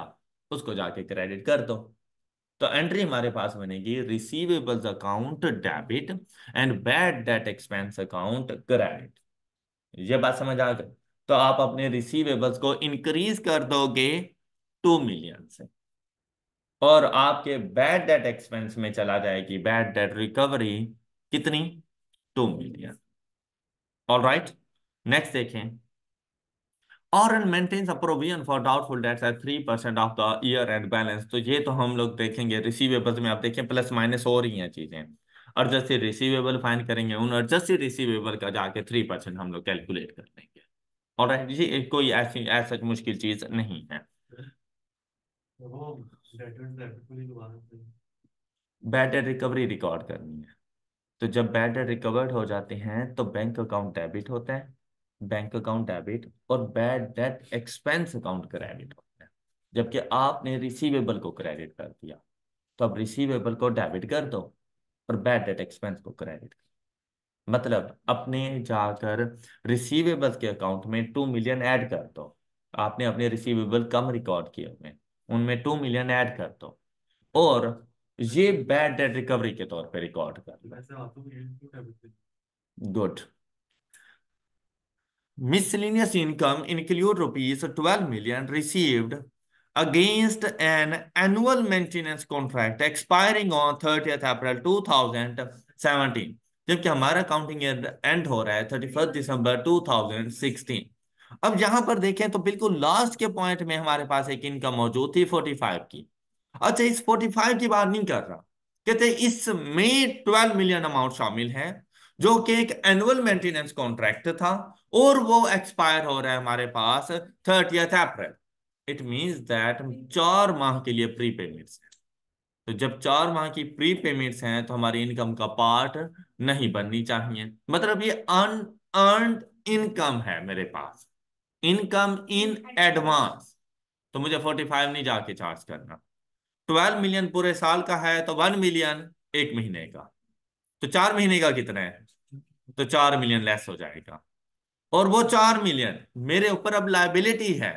उसको जाके क्रेडिट कर दो तो एंट्री हमारे पास बनेगी receivables account debit and bad debt expense account credit ये बात समझ आ गई तो आप अपने रिसीवेबल्स को इंक्रीज कर दोगे टू मिलियन से और आपके बैड डेट एक्सपेंस में चला जाएगी बैड डेट रिकवरी कितनी two million all right next देखें और and maintains a provision for doubtful debts at three percent of the year end balance तो ये तो हम लोग देखेंगे रिसीवेबल्स में आप देखें प्लस माइनस हो रही हैं चीजें अर्जेंसी रिसीवेबल फाइन करेंगे उन अर्जेंसी रिसीवेबल का जाके थ्री परसेंट हम लोग कैलकुलेट कर लेंगे और ये कोई ऐसी ऐसा मुश्किल चीज नहीं है बैड डेट रिकवरी रिकॉर्ड करनी है तो जब बैड डेट रिकवर्ड हो जाते हैं तो बैंक अकाउंट डेबिट होता है बैंक अकाउंट डेबिट और bad debt expense account credit होता है जबकि आपने रिसीवेबल को क्रेडिट कर दिया तो अब रिसीवेबल को डेबिट कर दो और बैड डेट एक्सपेंस को क्रेडिट कर मतलब अपने जाकर रिसीवेबल के अकाउंट में टू मिलियन ऐड कर दो आपने अपने रिसीवेबल कम रिकॉर्ड किए हुए हैं उनमें टू मिलियन ऐड कर दो और ये बैड डेट रिकवरी के तौर पे रिकॉर्ड कर good miscellaneous income include rupees twelve million received against an annual maintenance contract expiring on thirtieth April two thousand seventeen जबकि हमारा काउंटिंग एंड हो रहा है thirty first December two thousand sixteen अब यहां पर देखें तो बिल्कुल लास्ट के पॉइंट में हमारे पास एक इनकम मौजूद थी फोर्टी फाइव की अच्छा इस फोर्टी फाइव की बात नहीं कर रहा कहते इसमें ट्वेल्व मिलियन अमाउंट शामिल है जो कि एक एनुअल मेंटेनेंस कॉन्ट्रैक्ट था और वो एक्सपायर हो रहा है हमारे पास thirtieth April it mean that चार माह के लिए प्री पेमेंट्स तो जब चार माह की प्री पेमेंट्स हैं तो हमारी इनकम का पार्ट नहीं बननी चाहिए मतलब ये अन अर्न इनकम है मेरे पास इनकम इन एडवांस तो मुझे फोर्टी फाइव नहीं जाके चार्ज करना ट्वेल्व मिलियन पूरे साल का है तो वन मिलियन एक महीने का तो चार महीने का कितना है तो चार मिलियन लेस हो जाएगा और वो चार मिलियन मेरे ऊपर अब लाइबिलिटी है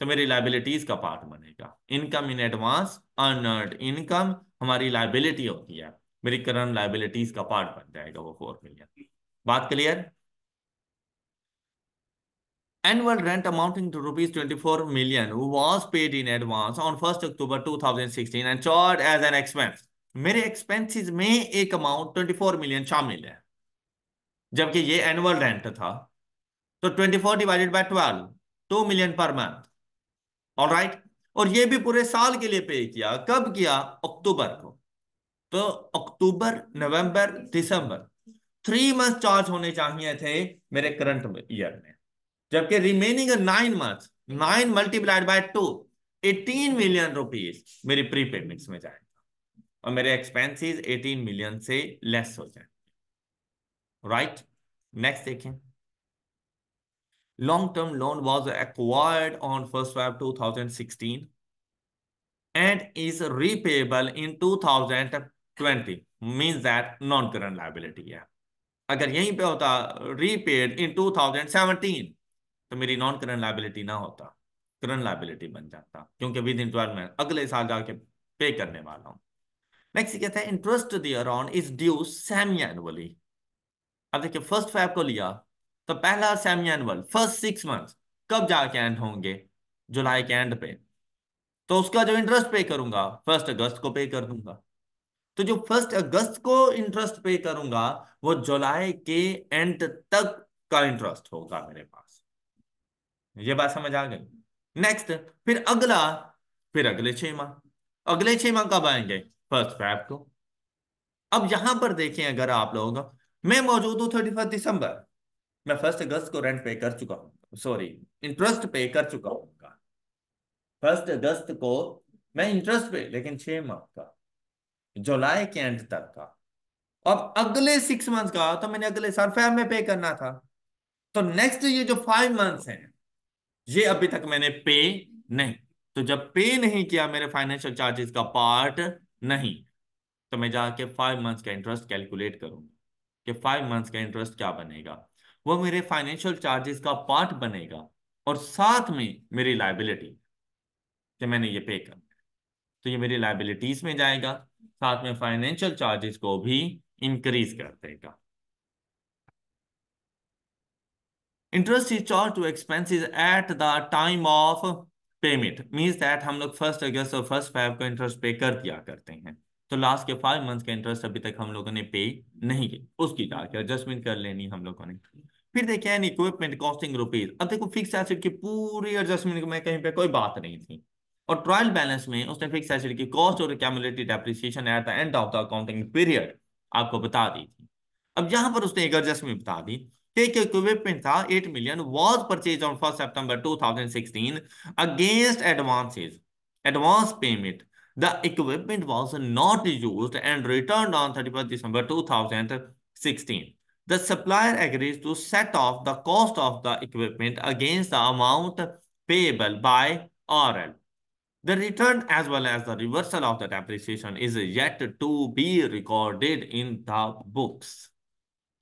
तो मेरी लाइबिलिटीज का पार्ट बनेगा income in advance unearned income हमारी लाइबिलिटी होती है मेरी करंट लाइबिलिटीज का पार्ट बन जाएगा वो फोर मिलियन बात clear Annual rent amounting to rupees 24 million was paid in advance on 1st October 2016 and charged as an expense. मेरे एक्सपेंसेस में एक अमाउंट 24 मिलियन शामिल है जबकि ये एनुअल रेंट था तो 24 divided by 12 2 million per month all right और ये भी पूरे साल के लिए पे किया कब किया अक्टूबर को तो अक्टूबर नवंबर दिसंबर थ्री मंथ चार्ज होने चाहिए थे मेरे करंट ईयर में जबकि remaining nine month nine multiplied by two eighteen million rupees मेरी प्री पेमेंट्स में जाएगा और मेरे एक्सपेंसिस एटीन मिलियन से लेस हो जाए राइट नेक्स्ट देखें long term loan was two thousand sixteen and is and in two thousand twenty mean that non current liability है अगर यहीं पे होता रीपेड इन टू थाउजेंड सेवनटीन तो मेरी नॉन करंट लाइबिलिटी ना होता करंट लाइबिलिटी बन जाता क्योंकि विद इन ट्वेल्व मंथ अगले साल जाके पे करने वाला हूँ नेक्स्ट कहते हैं interest there on is due semi annually अब देखिए फर्स्ट फाइव को लिया तो पहला semi annual first six month कब जाके एंड होंगे जुलाई के एंड पे तो उसका जो इंटरेस्ट पे करूंगा फर्स्ट अगस्त को पे कर दूंगा तो जो फर्स्ट अगस्त को इंटरेस्ट पे करूंगा वो जुलाई के एंड तक का इंटरेस्ट होगा मेरे पास ये बात समझ आ गई नेक्स्ट फिर अगला फिर अगले छह माह अगले छह माह कब आएंगे फर्स्ट फैब को अब यहां पर देखें अगर आप लोग मैं मौजूद हूं थर्टी फर्स्ट दिसंबर मैं फर्स्ट अगस्त को रेंट पे कर चुका हूं सॉरी इंटरेस्ट पे कर चुका हूं फर्स्ट अगस्त को मैं इंटरेस्ट पे लेकिन छह माह का जुलाई के एंड तक का अब अगले सिक्स मंथ का तो मैंने अगले साल फैब में पे करना था तो नेक्स्ट ये जो फाइव मंथ्स हैं ये अभी तक मैंने पे नहीं तो जब पे नहीं किया मेरे फाइनेंशियल चार्जेस का पार्ट नहीं तो मैं जाके फाइव मंथ्स का इंटरेस्ट कैलकुलेट करूंगा कि फाइव मंथ्स का इंटरेस्ट क्या बनेगा वो मेरे फाइनेंशियल चार्जेस का पार्ट बनेगा और साथ में मेरी लाइबिलिटी कि मैंने ये पे कर तो ये मेरी लाइबिलिटीज में जाएगा साथ में फाइनेंशियल चार्जेस को भी इंक्रीज कर देगा interest is charge to expense is at the time of payment means that हम लोग फर्स्ट अगस्त और फर्स्ट फाइव को इंटरेस्ट पे कर दिया करते हैं तो लास्ट के फाइव मंथ का इंटरेस्ट अभी तक हम लोगों ने पे नहीं किया उसकी जाके एडजस्टमेंट कर लेनी हम लोगों ने फिर देखे एन इक्विपमेंट कॉस्टिंग रुपीज अब देखो फिक्स एसिड की पूरी एडजस्टमेंट में कहीं पे कोई बात नहीं थी और ट्रायल बैलेंस में उसने फिक्स एसिड की कॉस्ट और accumulated depreciation at the end of the accounting period आपको बता दी थी अब यहां पर उसने एक एडजस्टमेंट बता दी Take equipment 8 million was purchased on 1st September 2016 against advances, advance payment. The equipment was not used and returned on 31st December 2016. The supplier agrees to set off the cost of the equipment against the amount payable by RL. The return as well as the reversal of the depreciation is yet to be recorded in the books.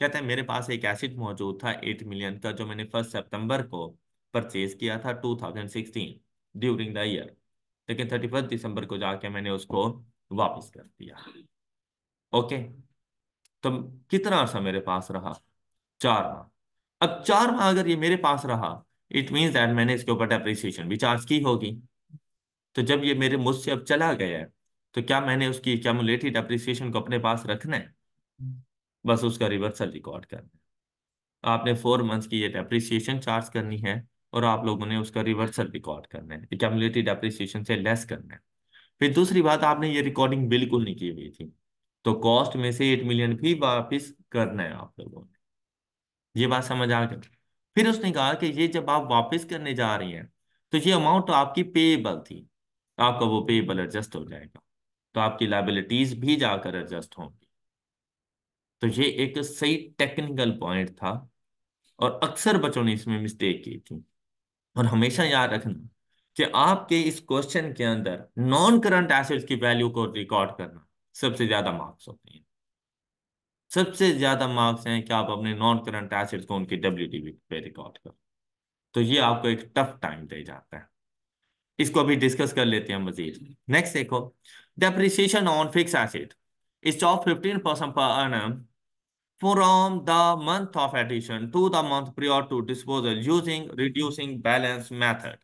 कहते हैं मेरे पास एक एसिड मौजूद था एट मिलियन का जो मैंने फर्स्ट सितंबर को परचेज किया था 2016 ड्यूरिंग द ईयर लेकिन थर्टी फर्स्ट दिसंबर को जाके मैंने उसको वापस कर दिया ओके तो कितना अर्सा मेरे पास रहा चार माह अब चार माह अगर ये मेरे पास रहा इट मीन दैट मैंने इसके ऊपर डेप्रिसिएशन भी चार्ज की होगी तो जब ये मेरे मुझसे अब चला गया है तो क्या मैंने उसकी कैमुलेटिव डेप्रिसिएशन को अपने पास रखना है बस उसका रिवर्सल रिकॉर्ड करना है आपने फोर मंथ्स की ये डेप्रिसिएशन चार्ज करनी है और आप लोगों ने उसका रिवर्सल रिकॉर्ड करना है एक्यूमुलेटेड डेप्रिसिएशन से लेस करना है फिर दूसरी बात आपने ये रिकॉर्डिंग बिल्कुल नहीं की हुई थी तो कॉस्ट में से एट मिलियन भी वापिस करना है आप लोगों ने ये बात समझ आ गई फिर उसने कहा कि ये जब आप वापिस करने जा रही हैं तो ये अमाउंट तो आपकी पेएबल थी आपका वो पेएबल एडजस्ट हो जाएगा तो आपकी लाइबिलिटीज भी जाकर एडजस्ट होंगे तो ये एक सही टेक्निकल पॉइंट था और अक्सर बच्चों ने इसमें मिस्टेक की थी और हमेशा याद रखना कि आपके इस क्वेश्चन के अंदर नॉन करंट एसेट्स की वैल्यू को रिकॉर्ड करना सबसे ज्यादा मार्क्स होते हैं सबसे ज्यादा मार्क्स हैं कि आप अपने नॉन करंट एसेट्स को उनकी डब्ल्यू पे रिकॉर्ड करो तो ये आपको एक टफ टाइम दे जाता है इसको अभी डिस्कस कर लेते हैं मजीद नेक्स्ट देखो डेप्रिसिएशन ऑन फिक्स एसेट इस is fifteen percent per annum from the month of addition to the month prior to disposal using reducing balance method.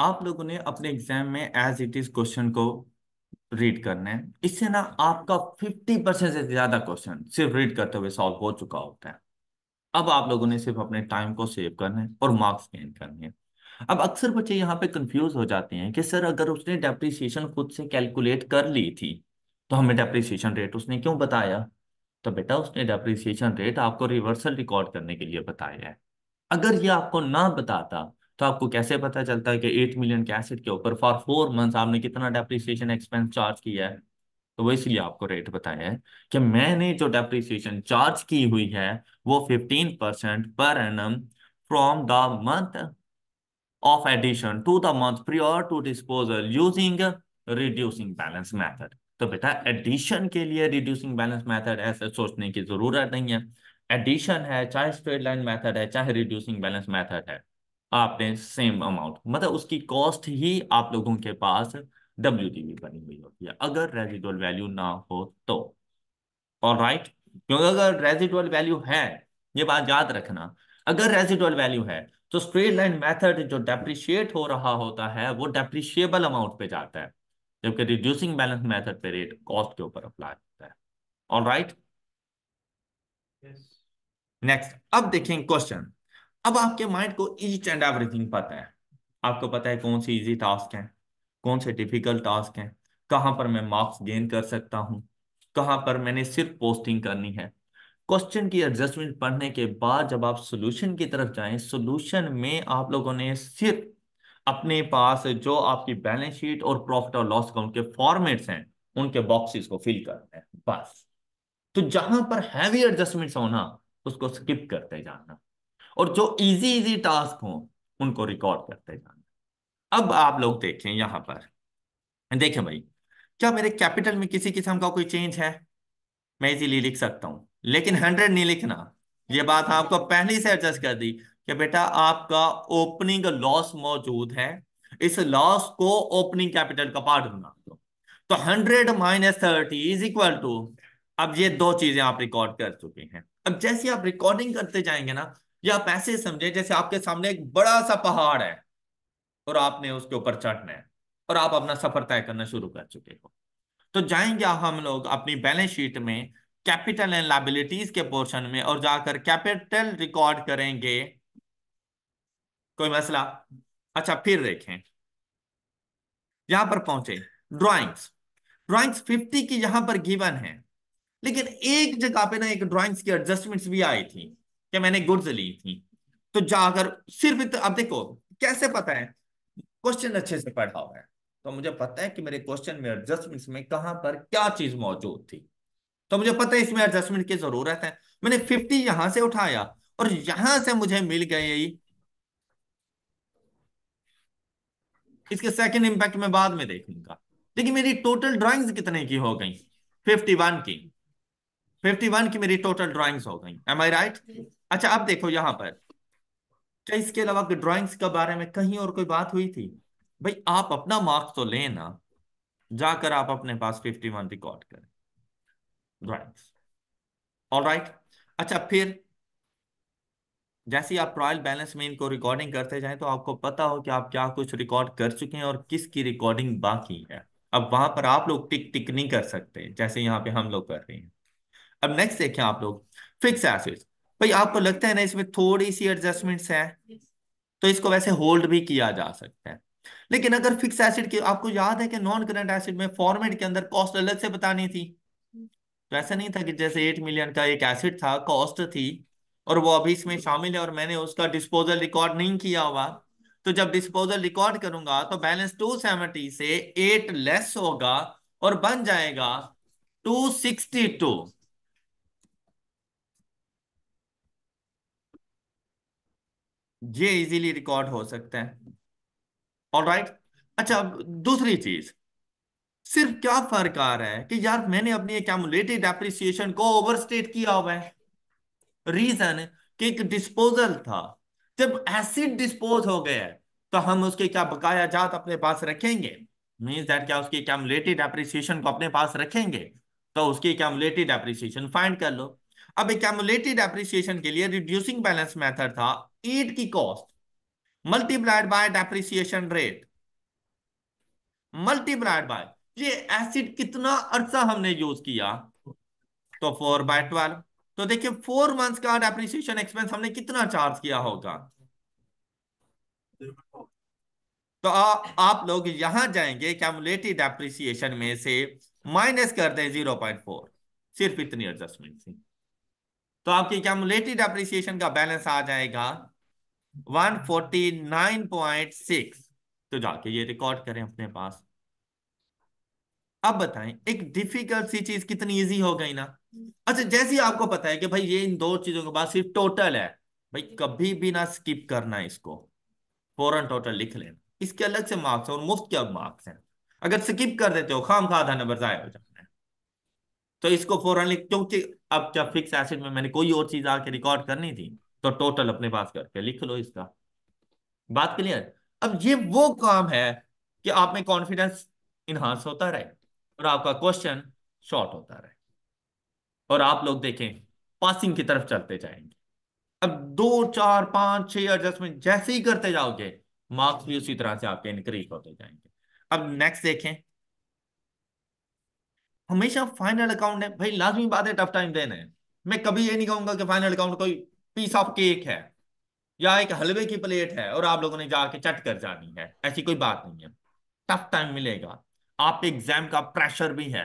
आप लोगों ने अपने एग्जाम में एज इट इज क्वेश्चन को रीड करना है इससे ना आपका 50 परसेंट से ज्यादा क्वेश्चन सिर्फ रीड करते हुए सॉल्व हो चुका होता है अब आप लोगों ने सिर्फ अपने टाइम को सेव करना है और मार्क्स गेन करने हैं अब अक्सर बच्चे यहाँ पे कंफ्यूज हो जाते हैं कि सर अगर उसने डेप्रिसिएशन खुद से कैलकुलेट कर ली थी तो हमें डेप्रिसिएशन रेट उसने क्यों बताया तो बेटा उसने डेप्रिसिएशन रेट आपको रिवर्सल रिकॉर्ड करने के लिए बताया है अगर ये आपको ना बताता तो आपको कैसे पता चलता है कि एट मिलियन के एसेट के ऊपर फॉर फोर मंथ आपने कितना डेप्रिसिएशन एक्सपेंस चार्ज किया है तो वो इसलिए आपको रेट बताया है कि मैंने जो डेप्रिसिएशन चार्ज की हुई है वो fifteen percent per annum from the month of addition to the month prior to disposal using reducing balance method. तो बेटा एडिशन के लिए रिड्यूसिंग बैलेंस मेथड ऐसे सोचने की जरूरत नहीं है एडिशन है चाहे स्ट्रेट लाइन मेथड है चाहे रिड्यूसिंग बैलेंस मेथड है आपने सेम अमाउंट मतलब उसकी कॉस्ट ही आप लोगों के पास डब्ल्यू बनी हुई होती है अगर रेजिडुअल वैल्यू ना हो तो और राइट right? क्योंकि अगर रेजिडुअल वैल्यू है ये बात याद रखना अगर रेजिडुअल वैल्यू है तो स्ट्रेट लाइन मेथड जो डेप्रिशिएट हो रहा होता है वो डेप्रिशिएबल अमाउंट पे जाता है जबकि रिड्यूसिंग बैलेंस मेथड पे रेट कॉस्ट के ऊपर अप्लाई होता है ऑल राइट नेक्स्ट अब देखें क्वेश्चन अब आपके माइंड को ईच एंड एवरीथिंग पता है आपको पता है कौन सी इजी टास्क है कौन से डिफिकल्ट टास्क है कहां पर मैं मार्क्स गेन कर सकता हूं कहां पर मैंने सिर्फ पोस्टिंग करनी है क्वेश्चन की एडजस्टमेंट पढ़ने के बाद जब आप सोल्यूशन की तरफ जाएं सोल्यूशन में आप लोगों ने सिर्फ अपने पास जो आपकी बैलेंस शीट और प्रॉफिट और लॉस अकाउंट के फॉर्मेट्स हैं उनके बॉक्सेस को फिल करना है बस तो जहां पर हैवी एडजस्टमेंट होना उसको स्किप करते जाना और जो इजी इजी टास्क हो उनको रिकॉर्ड करते जाना अब आप लोग देखें यहां पर देखें भाई क्या मेरे कैपिटल में किसी किस्म का कोई चेंज है मैं इजीली लिख सकता हूं लेकिन हंड्रेड नहीं लिखना ये बात आपको पहले से एडजस्ट कर दी कि बेटा आपका ओपनिंग लॉस मौजूद है इस लॉस को ओपनिंग कैपिटल का पार्ट होना तो hundred minus thirty is equal to अब ये दो चीजें आप रिकॉर्ड कर चुके हैं अब जैसे आप रिकॉर्डिंग करते जाएंगे ना या आप ऐसे समझे जैसे आपके सामने एक बड़ा सा पहाड़ है और आपने उसके ऊपर चढ़ना है और आप अपना सफर तय करना शुरू कर चुके हो तो जाएंगे हम लोग अपनी बैलेंस शीट में कैपिटल एंड लाइबिलिटीज के पोर्शन में और जाकर कैपिटल रिकॉर्ड करेंगे कोई मसला अच्छा फिर देखें यहां पर पहुंचे ड्राइंग्स ड्राइंग्स 50 की यहां पर गिवन है लेकिन एक जगह पे ना एक ड्राइंग्स की एडजस्टमेंट्स भी आई थी कि मैंने गुड्स ली थी तो जाकर सिर्फ अब देखो कैसे पता है क्वेश्चन अच्छे से पढ़ा हुआ है तो मुझे पता है कि मेरे क्वेश्चन में एडजस्टमेंट्स में कहां पर क्या चीज मौजूद थी तो मुझे पता है इसमें एडजस्टमेंट की जरूरत है मैंने फिफ्टी यहां से उठाया और यहां से मुझे मिल गए इसके सेकंड इंपैक्ट में बाद में देखूंगा देखिए मेरी टोटल ड्राइंग्स कितने की हो गई 51 की 51 की मेरी टोटल ड्राइंग्स हो गई एम आई राइट अच्छा अब देखो यहां पर क्या इसके अलावा ड्राइंग्स के बारे में कहीं और कोई बात हुई थी भाई आप अपना मार्क्स तो लेना जाकर आप अपने पास 51 रिकॉर्ड करें ड्राइंग्स ऑल राइट अच्छा फिर जैसे आप ट्रायल बैलेंस में इनको रिकॉर्डिंग करते जाएं तो आपको पता हो कि आप क्या कुछ रिकॉर्ड कर चुके हैं और किसकी रिकॉर्डिंग बाकी है अब वहां पर आप लोग टिक टिक नहीं कर सकते जैसे यहाँ पे हम लोग कर रहे हैं अब नेक्स्ट देखें आप लोग फिक्स एसेट्स भाई आपको लगता है ना इसमें थोड़ी सी एडजस्टमेंट्स है तो इसको वैसे होल्ड भी किया जा सकता है लेकिन अगर फिक्स एसिड की आपको याद है कि नॉन करंट एसिड में फॉर्मेट के अंदर कॉस्ट अलग से बतानी थी तो ऐसा नहीं था कि जैसे एट मिलियन का एक एसिड था कॉस्ट थी और वो अभी इसमें शामिल है और मैंने उसका डिस्पोजल रिकॉर्ड नहीं किया हुआ तो जब डिस्पोजल रिकॉर्ड करूंगा तो बैलेंस टू सेवेंटी से एट लेस होगा और बन जाएगा टू सिक्सटी टू ये इजीली रिकॉर्ड हो सकता है और राइट right? अच्छा दूसरी चीज सिर्फ क्या फर्क आ रहा है कि यार मैंने अपनी एक्यूमुलेटेड एप्रिसिएशन को ओवरस्टेट किया हुआ है रीजन कि एक डिस्पोजल था जब एसिड डिस्पोज हो गया है तो हम उसके क्या बकाया जात अपने पास रखेंगे मीन्स दैट क्या उसकी एक्यूमुलेटेड एप्रिसिएशन को अपने पास रखेंगे तो उसकी एक्यूमुलेटेड एप्रिसिएशन फाइंड कर लो अब एक्यूमुलेटेड एप्रिसिएशन के लिए रिड्यूसिंग बैलेंस मेथड था एट की cost multiplied by depreciation rate multiplied by ये एसिड कितना अर्सा हमने यूज किया तो फोर बाय ट्वेल्व तो देखिए फोर मंथ्स का डेप्रिसिएशन एक्सपेंस हमने कितना चार्ज किया होगा तो आ, आप लोग यहां जाएंगे कैमुलेटिव डेप्रिसिएशन में से माइनस कर दें जीरो पॉइंट फोर सिर्फ इतनी एडजस्टमेंट से तो आपकी कैमुलेटिव डेप्रिसिएशन का बैलेंस आ जाएगा one forty nine point six तो जाके ये रिकॉर्ड करें अपने पास अब बताएं एक डिफिकल्ट सी चीज कितनी इजी हो गई ना अच्छा जैसे ही आपको पता है कि भाई ये इन दो चीजों के बाद सिर्फ टोटल है भाई कभी भी ना स्किप करना इसको फौरन टोटल लिख लेना इसके अलग से मार्क्स है और मुफ्त के अब मार्क्स हैं अगर स्किप कर देते हो खाम खा आधा नंबर जाया हो जाना है तो इसको फौरन लिख क्योंकि अब जब फिक्स एसिड में मैंने कोई और चीज आके रिकॉर्ड करनी थी तो टोटल अपने पास करके लिख लो इसका बात क्लियर अब ये वो काम है कि आप में कॉन्फिडेंस इनहांस होता रहे और आपका क्वेश्चन शॉर्ट होता रहे और आप लोग देखें पासिंग की तरफ चलते जाएंगे अब दो चार पांच छह एडजस्टमेंट जैसे ही करते जाओगे मार्क्स भी उसी तरह से आपके इंक्रीज होते जाएंगे अब नेक्स्ट देखें हमेशा फाइनल अकाउंट है भाई लाजमी बात है टफ टाइम देना है मैं कभी ये नहीं कहूंगा कि फाइनल अकाउंट कोई पीस ऑफ केक है या एक हलवे की प्लेट है और आप लोगों ने जाके चट कर जानी है ऐसी कोई बात नहीं है टफ टाइम मिलेगा आप एग्जाम का प्रेशर भी है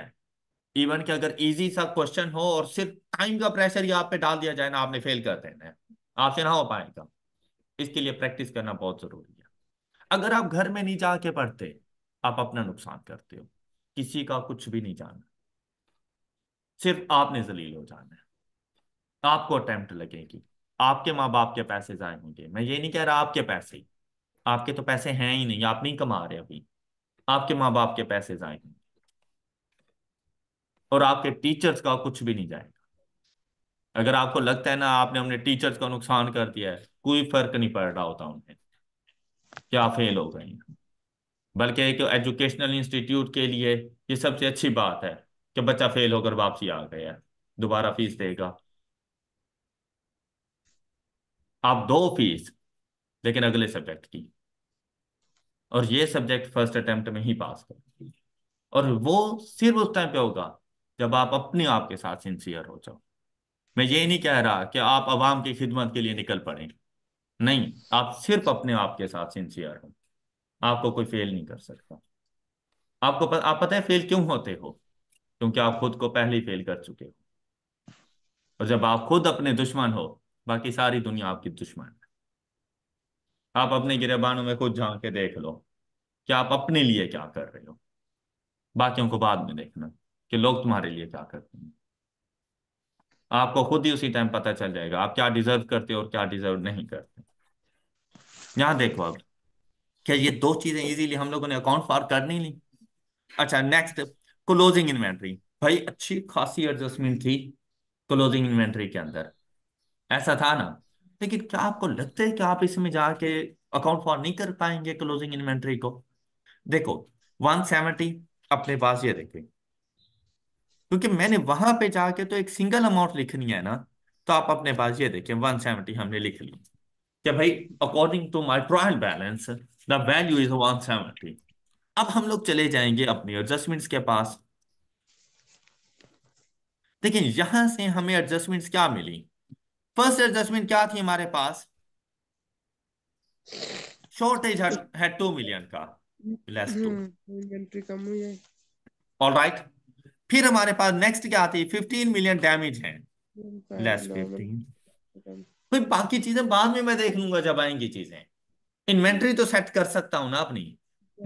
इवन कि अगर इजी सा क्वेश्चन हो और सिर्फ टाइम का प्रेशर ही आप पे डाल दिया जाए ना आपने फेल कर देना है आपसे ना हो पाएगा इसके लिए प्रैक्टिस करना बहुत जरूरी है अगर आप घर में नहीं जाके पढ़ते आप अपना नुकसान करते हो किसी का कुछ भी नहीं जाना सिर्फ आपने जलील हो जाना है आपको अटेम्प्ट लगेगी आपके माँ बाप के पैसे जाए होंगे मैं ये नहीं कह रहा आपके पैसे आपके तो पैसे हैं ही नहीं आप नहीं कमा रहे अभी आपके माँ बाप के पैसे जाएंगे और आपके टीचर्स का कुछ भी नहीं जाएगा अगर आपको लगता है ना आपने अपने टीचर्स का नुकसान कर दिया है कोई फर्क नहीं पड़ रहा होता उन्हें क्या फेल हो गए बल्कि एक एजुकेशनल इंस्टीट्यूट के लिए ये सबसे अच्छी बात है कि बच्चा फेल होकर वापसी आ गया दोबारा फीस देगा आप दो फीस लेकिन अगले सब्जेक्ट की और ये सब्जेक्ट फर्स्ट अटेम्प्ट में ही पास कर और वो सिर्फ उस टाइम पे होगा जब आप अपने आप के साथ सिंसियर हो जाओ मैं ये नहीं कह रहा कि आप आवाम की खिदमत के लिए निकल पड़े नहीं आप सिर्फ अपने आप के साथ सिंसियर हो आपको कोई फेल नहीं कर सकता आपको पत, आप पता है फेल क्यों होते हो क्योंकि आप खुद को पहले ही फेल कर चुके हो और जब आप खुद अपने दुश्मन हो बाकी सारी दुनिया आपकी दुश्मन है आप अपने गिरबानों में खुद झांक देख लो कि आप अपने लिए क्या कर रहे हो बाकियों को बाद में देखना कि लोग तुम्हारे लिए क्या करते हैं आपको खुद ही उसी टाइम पता चल जाएगा आप क्या डिजर्व करते हो और क्या डिजर्व नहीं करते यहां देखो अब क्या ये दो चीजें इजीली हम लोगों ने अकाउंट फॉर कर नहीं ली अच्छा नेक्स्ट क्लोजिंग इन्वेंट्री भाई अच्छी खासी एडजस्टमेंट थी क्लोजिंग इन्वेंट्री के अंदर ऐसा था ना लेकिन क्या आपको लगता है कि आप इसमें जाके अकाउंट फॉर नहीं कर पाएंगे क्लोजिंग इन्वेंट्री को देखो 170 अपने पास ये देखें क्योंकि मैंने वहां पे जाके तो एक सिंगल अमाउंट लिखनी है ना तो आप अपने पास ये देखें 170 हमने लिख ली क्या भाई according to my trial balance the value is 170 अब हम लोग चले जाएंगे अपने एडजस्टमेंट्स के पास लेकिन यहां से हमें एडजस्टमेंट्स क्या मिली फर्स्ट एडजस्टमेंट क्या थी हमारे पास शॉर्टेज हम्म, है टू मिलियन का लेस टू ऑल राइट फिर हमारे पास नेक्स्ट क्या आती है फिफ्टीन मिलियन डैमेज है लेस फिफ्टीन बाकी चीजें बाद में मैं देख लूंगा जब आएंगी चीजें इन्वेंट्री तो सेट कर सकता हूं ना अपनी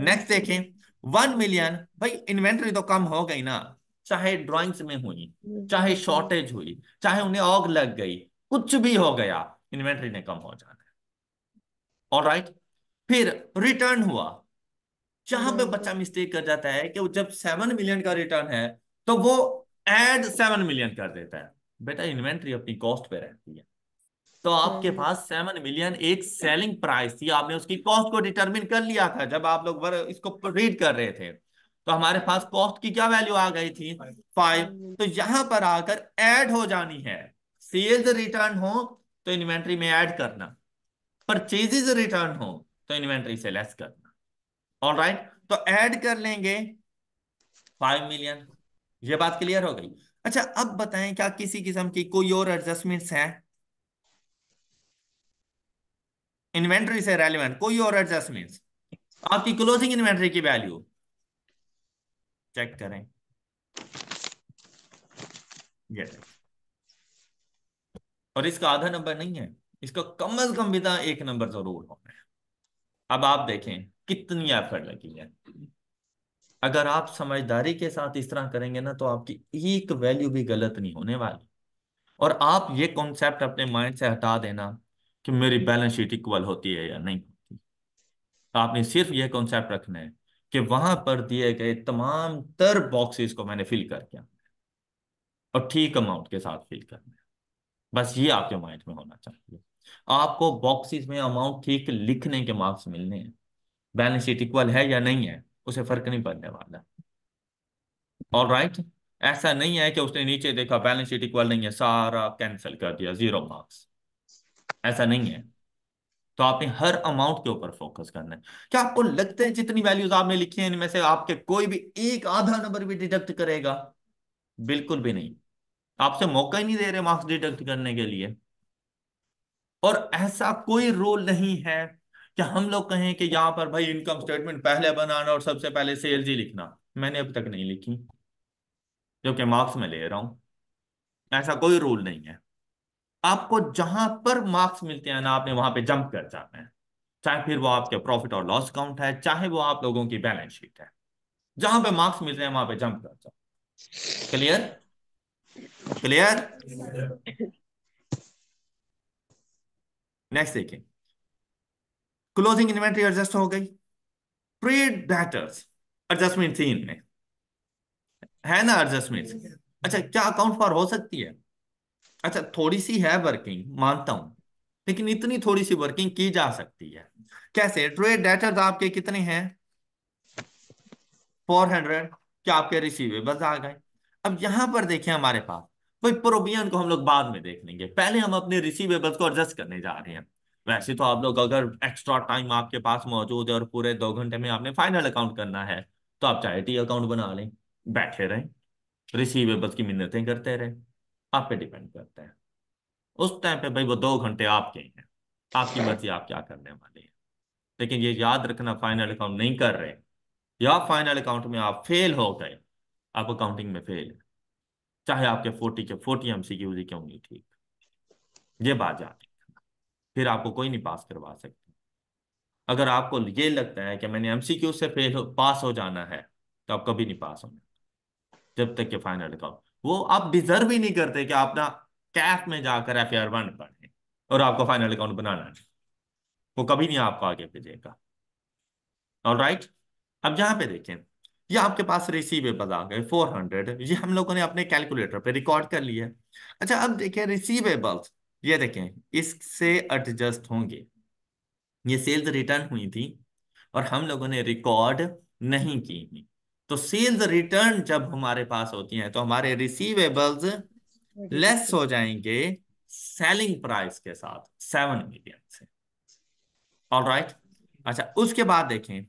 नेक्स्ट देखें वन मिलियन भाई इन्वेंट्री तो कम हो गई ना चाहे ड्राइंग्स में हुई हम्म। चाहे शॉर्टेज हुई चाहे उन्हें ऑग लग गई कुछ भी हो गया इन्वेंट्री ने कम हो जाना है और राइट फिर रिटर्न हुआ जहां पे हम्म। बच्चा मिस्टेक कर जाता है कि जब सेवन मिलियन का रिटर्न है तो वो एड सेवन मिलियन कर देता है बेटा इन्वेंट्री अपनी कॉस्ट पे रहती है तो आपके हाँ। पास सेवन मिलियन एक सेलिंग प्राइस थी आपने उसकी कॉस्ट को डिटरमिन कर लिया था जब आप लोग इसको रीड कर रहे थे तो हमारे पास कॉस्ट की क्या वैल्यू आ गई थी फाइव तो यहां पर आकर एड हो जानी है सेल्स रिटर्न हो तो इन्वेंट्री में ऐड करना परचेजेस रिटर्न हो तो इन्वेंट्री से लेस करना ऑल राइट तो ऐड कर लेंगे फाइव मिलियन ये बात क्लियर हो गई अच्छा अब बताएं क्या किसी किस्म की कोई और एडजस्टमेंट्स हैं इन्वेंट्री से रेलिवेंट कोई और एडजस्टमेंट्स आपकी क्लोजिंग इन्वेंट्री की वैल्यू चेक करें ये और इसका आधा नंबर नहीं है इसका कम अज कम बिना एक नंबर जरूर होना है अब आप देखें कितनी एफर्ट लगी है अगर आप समझदारी के साथ इस तरह करेंगे ना तो आपकी एक वैल्यू भी गलत नहीं होने वाली और आप ये कॉन्सेप्ट अपने माइंड से हटा देना कि मेरी बैलेंस शीट इक्वल होती है या नहीं होती आपने सिर्फ ये कॉन्सेप्ट रखना है कि वहां पर दिए गए तमाम तर बॉक्सेस को मैंने फिल कर किया और ठीक अमाउंट के साथ फिल करना है बस ये आपके माइंड में होना चाहिए आपको बॉक्सिस में अमाउंट ठीक लिखने के मार्क्स मिलने हैं बैलेंस शीट इक्वल है या नहीं है उसे फर्क नहीं पड़ने वाला और राइट right? ऐसा नहीं है कि उसने नीचे देखा बैलेंस शीट इक्वल नहीं है सारा कैंसिल कर दिया जीरो मार्क्स ऐसा नहीं है तो आपने हर अमाउंट के ऊपर फोकस करना है क्या आपको लगता है जितनी वैल्यूज आपने लिखी है इनमें से आपके कोई भी एक आधा नंबर भी डिडक्ट करेगा बिल्कुल भी नहीं आपसे मौका ही नहीं दे रहे मार्क्स डिटेक्ट करने के लिए और ऐसा कोई रोल नहीं है कि हम लोग कहें कि यहां पर भाई इनकम स्टेटमेंट पहले बनाना और सबसे पहले सेल्स ही लिखना मैंने अब तक नहीं लिखी जो कि मार्क्स में ले रहा हूं ऐसा कोई रोल नहीं है आपको जहां पर मार्क्स मिलते हैं ना आपने वहां पे जंप कर जाना है चाहे फिर वो आपके प्रॉफिट और लॉस अकाउंट है चाहे वो आप लोगों की बैलेंस शीट है जहां पे मार्क्स मिलते हैं वहां पे जंप कर जाओ क्लियर क्लियर नेक्स्ट देखिए क्लोजिंग इन्वेंट्री एडजस्ट हो गई प्री डेटर्स एडजस्टमेंट थी इनमें है ना एडजस्टमेंट अच्छा क्या अकाउंट फॉर हो सकती है अच्छा थोड़ी सी है वर्किंग मानता हूं लेकिन इतनी थोड़ी सी वर्किंग की जा सकती है कैसे ट्रेड डेटर्स आपके कितने हैं 400 क्या आपके रिसीवेबल्स आ गए अब यहां पर देखें हमारे पास भाई प्रोबियन को हम लोग बाद में देख लेंगे पहले हम अपने रिसीवेबल्स को एडजस्ट करने जा रहे हैं वैसे तो आप लोग अगर एक्स्ट्रा टाइम आपके पास मौजूद है और पूरे दो घंटे में आपने फाइनल अकाउंट करना है तो आप टी अकाउंट बना लें बैठे रहें रिसीवेबल्स की मिन्नतें करते रहें आप पे डिपेंड करते हैं उस टाइम पे भाई वो दो घंटे आपके हैं आपकी मर्जी आप क्या करने वाले हैं लेकिन ये याद रखना फाइनल अकाउंट नहीं कर रहे या फाइनल अकाउंट में आप फेल हो गए आप अकाउंटिंग में फेल है चाहे आपके फोर्टी के फोर्टी एम सी क्यों नहीं ठीक ये बात याद फिर आपको कोई नहीं पास करवा सकता अगर आपको ये लगता है कि मैंने एम सी क्यू से फेल हो पास हो जाना है तो आप कभी नहीं पास होंगे जब तक के फाइनल अकाउंट वो आप डिजर्व ही नहीं करते कि आप ना कैफ में जाकर एफ आई आर वन पढ़े और आपको फाइनल अकाउंट बनाना है वो कभी नहीं आपको आगे भेजेगा ऑल राइट अब यहां पे देखें ये आपके पास रिसीवेबल आ गए 400 ये हम लोगों ने अपने कैलकुलेटर पे रिकॉर्ड कर लिए अच्छा अब देखें रिसीवेबल्स ये देखें इससे एडजस्ट होंगे ये सेल्स रिटर्न हुई थी और हम लोगों ने रिकॉर्ड नहीं की तो सेल्स रिटर्न जब हमारे पास होती हैं तो हमारे रिसीवेबल्स लेस हो जाएंगे सेलिंग प्राइस के साथ सेवन मिलियन से ऑल राइट right? अच्छा उसके बाद देखें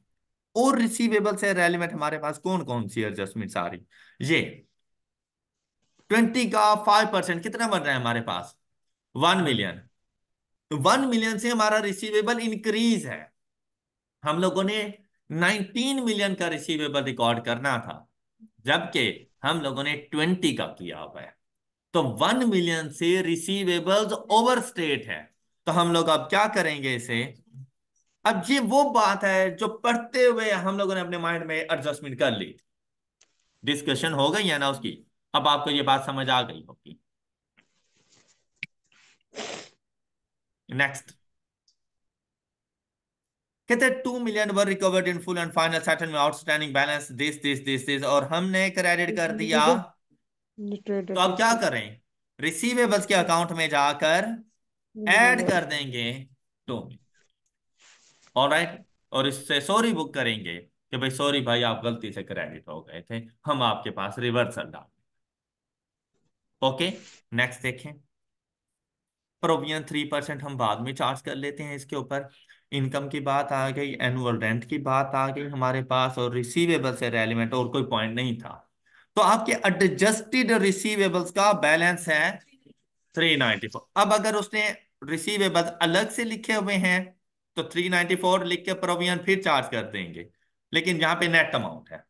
और रिसीवेबल से रेलिवेंट हमारे पास कौन कौन सी एडजस्टमेंट आ रही ये ट्वेंटी का फाइव परसेंट कितना बन रहा है हमारे पास वन मिलियन वन मिलियन से हमारा रिसीवेबल इंक्रीज है हम लोगों ने नाइनटीन मिलियन का रिसीवेबल रिकॉर्ड करना था जबकि हम लोगों ने ट्वेंटी का किया हुआ है तो वन मिलियन से रिसीवेबल्स ओवर स्टेट है तो हम लोग अब क्या करेंगे इसे अब ये वो बात है जो पढ़ते हुए हम लोगों ने अपने माइंड में एडजस्टमेंट कर ली डिस्कशन हो गई है ना उसकी अब आपको ये बात समझ आ गई होगी नेक्स्ट कहते two million were recovered in full and final settle में outstanding balance this this this this और हमने क्रेडिट कर दिया तो अब क्या करें रिसीवेबल्स के अकाउंट में जाकर ऐड कर देंगे टू तो। और राइट और इससे सॉरी बुक करेंगे कि भाई सॉरी भाई आप गलती से क्रेडिट हो गए थे हम आपके पास रिवर्सल डाल ओके नेक्स्ट देखें प्रोविजन थ्री परसेंट हम बाद में चार्ज कर लेते हैं इसके ऊपर इनकम की बात आ गई एनुअल रेंट की बात आ गई हमारे पास और रिसीवेबल से रेलिमेंट और कोई पॉइंट नहीं था तो आपके एडजस्टेड रिसीवेबल्स का बैलेंस है थ्री नाइनटी फोर अब अगर उसने रिसीवेबल अलग से लिखे हुए हैं तो 394 लिख के प्रोविजन फिर चार्ज कर देंगे लेकिन यहाँ पे नेट अमाउंट है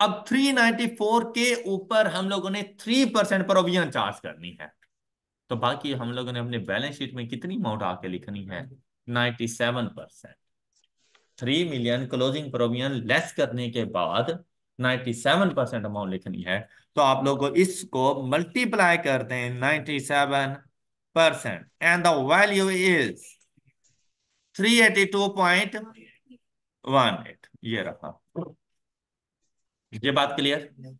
अब 394 के ऊपर हम लोगों ने 3 परसेंट प्रोविजन चार्ज करनी है तो बाकी हम लोगों ने अपने बैलेंस शीट में कितनी अमाउंट आके लिखनी है 97 percent three million closing provision less करने के बाद 97 परसेंट अमाउंट लिखनी है तो आप लोग इसको मल्टीप्लाई करते हैं 97 percent and the value is three eighty two point one eight ये रहा ये बात क्लियर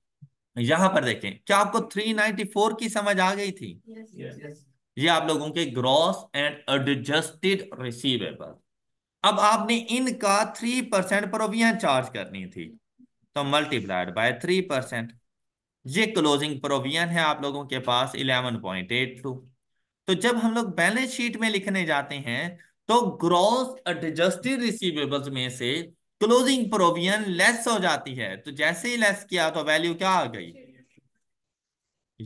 यहां पर देखें क्या आपको 394 की समझ आ गई थी ये आप लोगों के ग्रॉस एंड एडजस्टेड रिसीवेबल अब आपने इनका थ्री परसेंट प्रोविजन चार्ज करनी थी तो मल्टीप्लाइड बाय थ्री परसेंट ये क्लोजिंग प्रोविजन है आप लोगों के पास इलेवन पॉइंट एट टू तो जब हम लोग बैलेंस शीट में लिखने जाते हैं तो ग्रॉस एडजस्टेड रिसीवेबल्स में से क्लोजिंग प्रोविजन लेस हो जाती है तो जैसे ही लेस किया तो वैल्यू क्या आ गई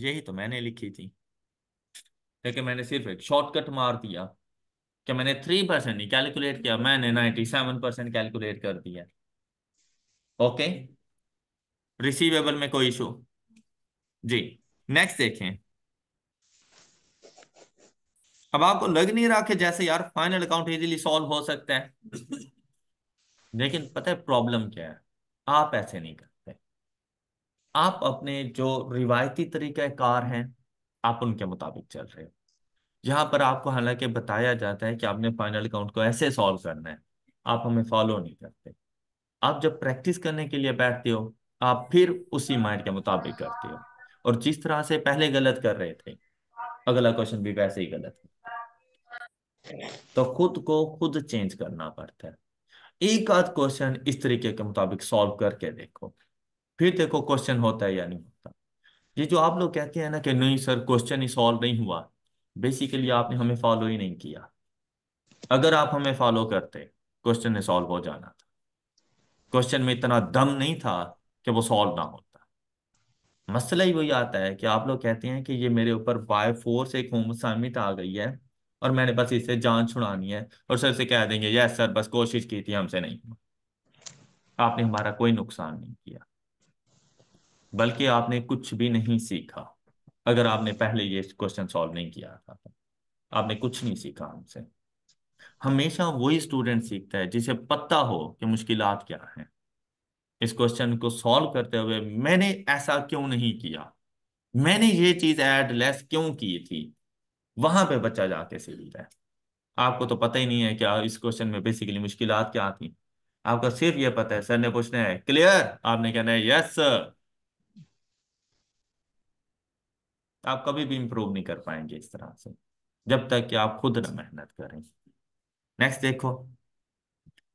यही तो मैंने लिखी थी लेकिन मैंने सिर्फ एक शॉर्टकट मार दिया कि मैंने थ्री परसेंट नहीं कैलकुलेट किया मैंने नाइन्टी सेवन परसेंट कैलकुलेट कर दिया ओके रिसीवेबल में कोई इशू जी नेक्स्ट देखें अब आपको लग नहीं रहा कि जैसे यार फाइनल अकाउंट इजीली सॉल्व हो सकता है लेकिन पता है प्रॉब्लम क्या है आप ऐसे नहीं करते आप अपने जो रिवायती कार हैं आप उनके मुताबिक चल रहे हो यहाँ पर आपको हालांकि बताया जाता है कि आपने फाइनल अकाउंट को ऐसे सॉल्व करना है आप हमें फॉलो नहीं करते आप जब प्रैक्टिस करने के लिए बैठते हो आप फिर उसी माइंड के मुताबिक करते हो और जिस तरह से पहले गलत कर रहे थे अगला क्वेश्चन भी वैसे ही गलत है तो खुद को खुद चेंज करना पड़ता है एक आध क्वेश्चन इस तरीके के मुताबिक सॉल्व करके देखो फिर देखो क्वेश्चन होता है या नहीं होता ये जो आप लोग कहते हैं ना कि नहीं सर क्वेश्चन ही सॉल्व नहीं हुआ बेसिकली आपने हमें फॉलो ही नहीं किया अगर आप हमें फॉलो करते क्वेश्चन ने सॉल्व हो जाना था क्वेश्चन में इतना दम नहीं था कि वो सॉल्व ना होता मसला ही वही आता है कि आप लोग कहते हैं कि ये मेरे ऊपर बाय फोर्स एक होम आ गई है और मैंने बस इससे जान छुड़ानी है और सर से कह देंगे यस सर बस कोशिश की थी हमसे नहीं आपने हमारा कोई नुकसान नहीं किया बल्कि आपने कुछ भी नहीं सीखा अगर आपने पहले ये क्वेश्चन सॉल्व नहीं किया था तो। आपने कुछ नहीं सीखा हमसे हमेशा वही स्टूडेंट सीखता है जिसे पता हो कि मुश्किल क्या है इस क्वेश्चन को सॉल्व करते हुए मैंने ऐसा क्यों नहीं किया मैंने ये चीज ऐड लेस क्यों की थी वहां पे बच्चा जाके रहा है आपको तो पता ही नहीं है क्या इस क्वेश्चन में बेसिकली मुश्किल क्या आती आपका सिर्फ ये पता है सर ने पूछना है क्लियर आपने कहना है यस सर आप कभी भी इंप्रूव नहीं कर पाएंगे इस तरह से जब तक कि आप खुद ना मेहनत करें नेक्स्ट देखो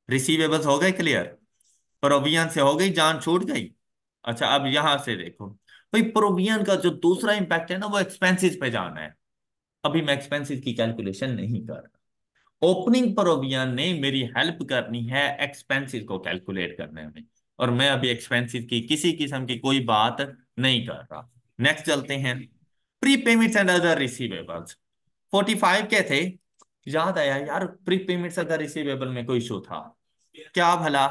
रिसीवेबल्स हो गए क्लियर प्रोवियन से हो गई जान छूट गई अच्छा अब यहां से देखो भाई प्रोवियन का जो दूसरा इंपैक्ट है ना वो एक्सपेंसिस पे जाना है अभी मैं एक्सपेंसिस की कैलकुलेशन नहीं कर रहा ओपनिंग प्रोविजन ने मेरी हेल्प करनी है एक्सपेंसिस को कैलकुलेट करने में और मैं अभी एक्सपेंसिस की किसी किस्म की कोई बात नहीं कर रहा नेक्स्ट चलते हैं pre payments and other receivables 45 के थे याद आया यार प्री पेमेंट्स अदर रिसीवेबल में कोई इशू था क्या भला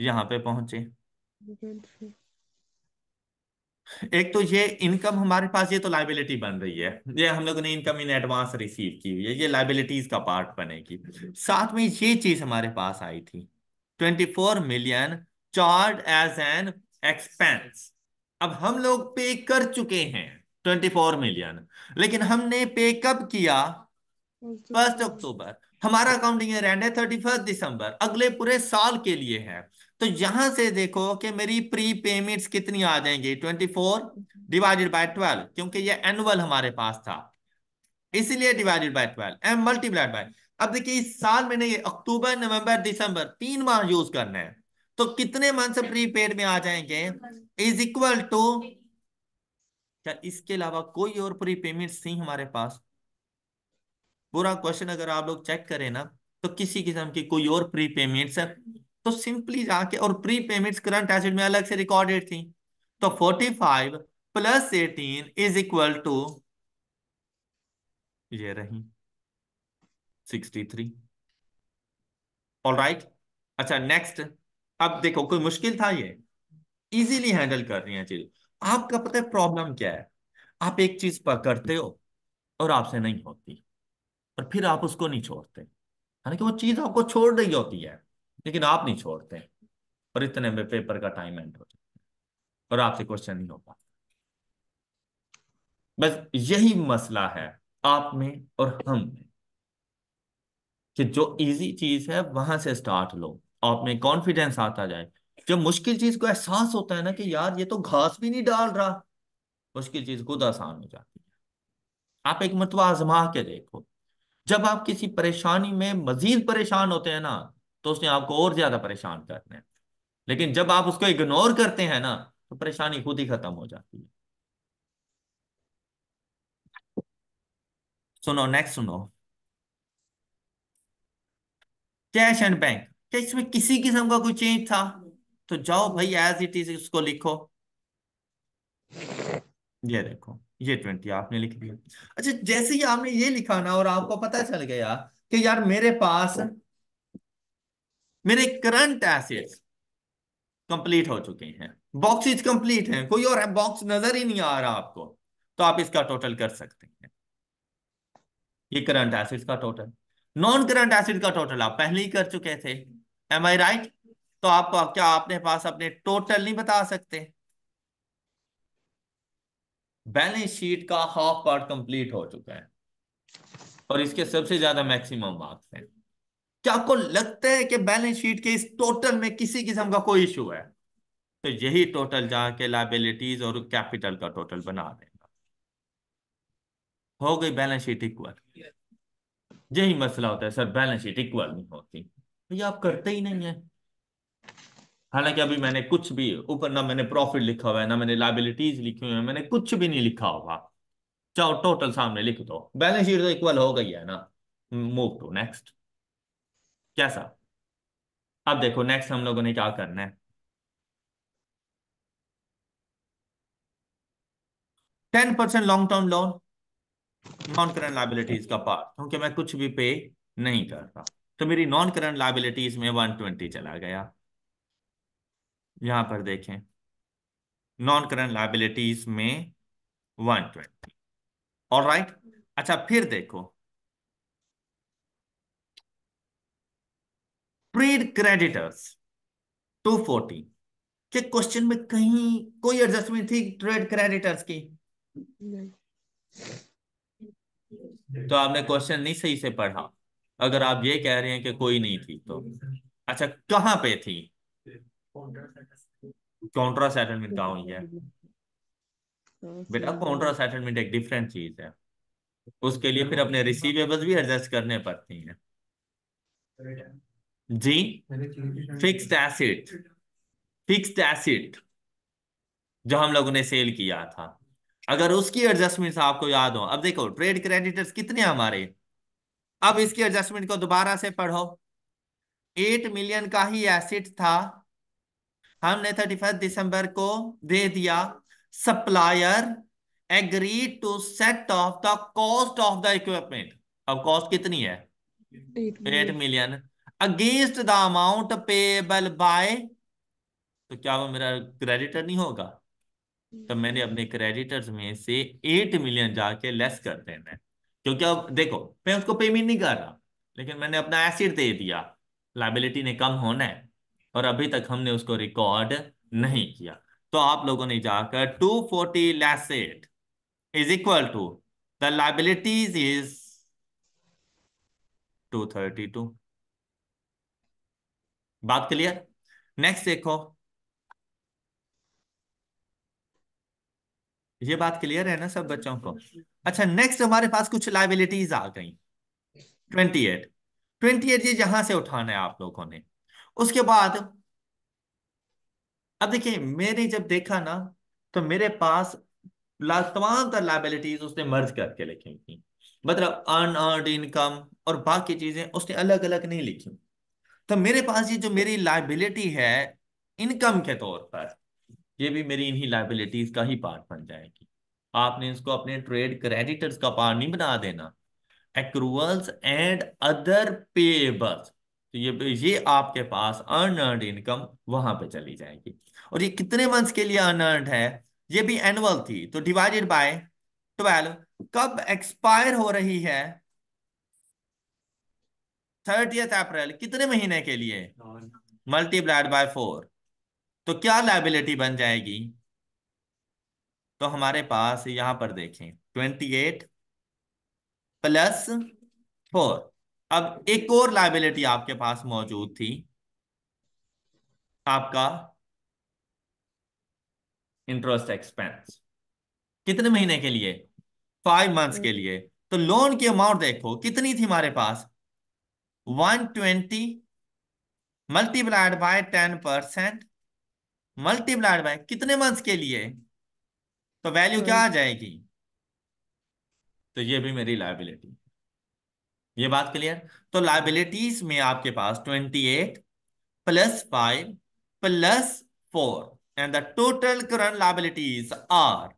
यहाँ पे पहुंचे एक तो ये इनकम हमारे पास ये तो लाइबिलिटी बन रही है ये हम लोगों ने इनकम इन एडवांस रिसीव की हुई है ये लाइबिलिटीज का पार्ट बनेगी साथ में ये चीज हमारे पास आई थी twenty four million charge as an expense अब हम लोग पे कर चुके हैं ट्वेंटी फोर मिलियन लेकिन हमने पे कब किया फर्स्ट अक्टूबर हमारा अकाउंटिंग एंड है थर्टी फर्स्ट दिसंबर अगले पूरे साल के लिए है तो यहां से देखो कि मेरी प्री पेमेंट्स कितनी आ जाएंगी twenty four divided by twelve क्योंकि ये एनुअल हमारे पास था इसीलिए divided by twelve um multiplied by अब देखिए इस साल मैंने ये अक्टूबर नवंबर दिसंबर तीन माह यूज करना है तो कितने मंथ प्री पेड में आ जाएंगे इज इक्वल टू क्या इसके अलावा कोई और प्री पेमेंट थी हमारे पास पूरा क्वेश्चन अगर आप लोग चेक करें ना तो किसी किस्म की कोई और प्री पेमेंट तो सिंपली जाके और प्री पेमेंट करंट एसेट में अलग से रिकॉर्डेड थी तो 45 plus eighteen is equal to ये रही 63 राइट अच्छा नेक्स्ट अब देखो कोई मुश्किल था ये इजीली हैंडल कर रही है चीज आपका पता है प्रॉब्लम क्या है आप एक चीज पकड़ते हो और आपसे नहीं होती और फिर आप उसको नहीं छोड़ते यानी कि वो चीज आपको छोड़ रही होती है लेकिन आप नहीं छोड़ते और इतने में पेपर का टाइम एंड हो जाता है और आपसे क्वेश्चन नहीं हो पाता बस यही मसला है आप में और हम में कि जो इजी चीज है वहां से स्टार्ट लो आप में कॉन्फिडेंस आता जाए जब मुश्किल चीज को एहसास होता है ना कि यार ये तो घास भी नहीं डाल रहा मुश्किल चीज खुद आसान हो जाती है आप एक मरतबा आजमा के देखो जब आप किसी परेशानी में मजीद परेशान होते हैं ना तो उसने आपको और ज्यादा परेशान करना है लेकिन जब आप उसको इग्नोर करते हैं ना तो परेशानी खुद ही खत्म हो जाती है सुनो नेक्स्ट सुनो कैश एंड बैंक कैश इसमें किसी किस्म का कोई चेंज था तो जाओ भाई एज इट इज उसको लिखो ये देखो ये ट्वेंटी आपने लिख दिया अच्छा जैसे ही आपने ये लिखा ना और आपको पता चल गया कि यार मेरे पास हाँ। मेरे करंट एसेट्स कंप्लीट हो चुके हैं बॉक्सेज कंप्लीट हैं कोई और बॉक्स नजर ही नहीं आ रहा आपको तो आप इसका टोटल कर सकते हैं ये करंट एसिड का टोटल नॉन करंट एसिड का टोटल आप पहले ही कर चुके थे एम आई राइट तो आप क्या आपने पास अपने टोटल नहीं बता सकते बैलेंस शीट का हाफ पार्ट कंप्लीट हो चुका है और इसके सबसे ज्यादा मैक्सिमम मार्क्स हैं क्या आपको लगता है कि बैलेंस शीट के इस टोटल में किसी किस्म का कोई इशू है तो यही टोटल जाके लाइबिलिटीज और कैपिटल का टोटल बना देगा हो गई बैलेंस शीट इक्वल यही मसला होता है सर बैलेंस शीट इक्वल नहीं होती तो ये आप करते ही नहीं है हालांकि अभी मैंने कुछ भी ऊपर ना मैंने प्रॉफिट लिखा हुआ है ना मैंने लाइबिलिटीज लिखी हुई है मैंने कुछ भी नहीं लिखा हुआ चाहो टोटल सामने लिख दो बैलेंस शीट तो इक्वल हो गई है ना मूव टू नेक्स्ट कैसा अब देखो नेक्स्ट हम लोगों ने क्या करना है ten percent long term loan non current liabilities का पार्ट क्योंकि मैं कुछ भी पे नहीं करता तो मेरी नॉन करंट लाइबिलिटीज में वन ट्वेंटी चला गया यहां पर देखें नॉन करंट लाइबिलिटीज में वन ट्वेंटी और राइट अच्छा फिर देखो ट्रेड क्रेडिटर्स 240 के क्वेश्चन में कहीं कोई एडजस्टमेंट थी ट्रेड क्रेडिटर्स की तो आपने क्वेश्चन नहीं सही से पढ़ा अगर आप ये कह रहे हैं कि कोई नहीं थी तो अच्छा कहाँ पे थी कॉन्ट्रा सेटलमेंट कहा हुई है बेटा कॉन्ट्रा सेटलमेंट एक डिफरेंट चीज है उसके लिए फिर अपने रिसीवेबल्स भी एडजस्ट करने पड़ती हैं जी फिक्स्ड एसिड फिक्स्ड एसिड जो हम लोगों ने सेल किया था अगर उसकी एडजस्टमेंट आपको याद हो अब देखो ट्रेड क्रेडिटर्स कितने हमारे अब इसकी एडजस्टमेंट को दोबारा से पढ़ो एट मिलियन का ही एसिड था हमने थर्टी फर्स्ट दिसंबर को दे दिया supplier agreed to set off the cost of the equipment अब कॉस्ट कितनी है eight million against the amount payable by तो क्या वो मेरा क्रेडिटर नहीं होगा तो hmm. मैंने अपने क्रेडिटर्स में से एट मिलियन जाके लेस कर देना है तो क्योंकि अब देखो मैं उसको पेमेंट नहीं कर रहा लेकिन मैंने अपना एसिड दे दिया लाइबिलिटी ने कम होना है और अभी तक हमने उसको रिकॉर्ड नहीं किया तो आप लोगों ने जाकर two forty less eight is equal to the liabilities is two thirty two बात क्लियर नेक्स्ट देखो ये बात क्लियर है ना सब बच्चों को अच्छा नेक्स्ट हमारे पास कुछ लाइबिलिटीज आ गई ट्वेंटी एट ट्वेंटी एट ये जहां से उठाना है आप लोगों ने उसके बाद अब देखिए मैंने जब देखा ना तो मेरे पास तमाम तर लाइबिलिटीज उसने मर्ज करके लिखी थी मतलब अनअर्ड इनकम और बाकी चीजें उसने अलग अलग नहीं लिखी तो मेरे पास ये जो मेरी लाइबिलिटी है इनकम के तौर पर ये भी मेरी इन्हीं लाइबिलिटीज का ही पार्ट बन जाएगी आपने इसको अपने ट्रेड क्रेडिटर्स का पार्ट नहीं बना देना एक्रूवल्स एंड अदर पेबल्स तो ये ये आपके पास अर्नड इनकम वहां पे चली जाएगी और ये कितने मंथ्स के लिए अर्नड है ये भी एनुअल थी तो डिवाइडेड बाय ट्वेल्व कब एक्सपायर हो रही है थर्टी अप्रैल कितने महीने के लिए मल्टीप्लाइड बाय फोर तो क्या लाइबिलिटी बन जाएगी तो हमारे पास यहां पर देखें ट्वेंटी एट प्लस फोर अब एक और लाइबिलिटी आपके पास मौजूद थी आपका इंटरेस्ट एक्सपेंस कितने महीने के लिए फाइव मंथ्स के लिए तो लोन की अमाउंट देखो कितनी थी हमारे पास 120 multiplied by 10 percent multiplied by कितने मंथ के लिए तो वैल्यू क्या आ hmm. जाएगी तो ये भी मेरी लाइबिलिटी ये बात क्लियर तो लाइबिलिटीज में आपके पास 28 plus five plus four and the total current liabilities are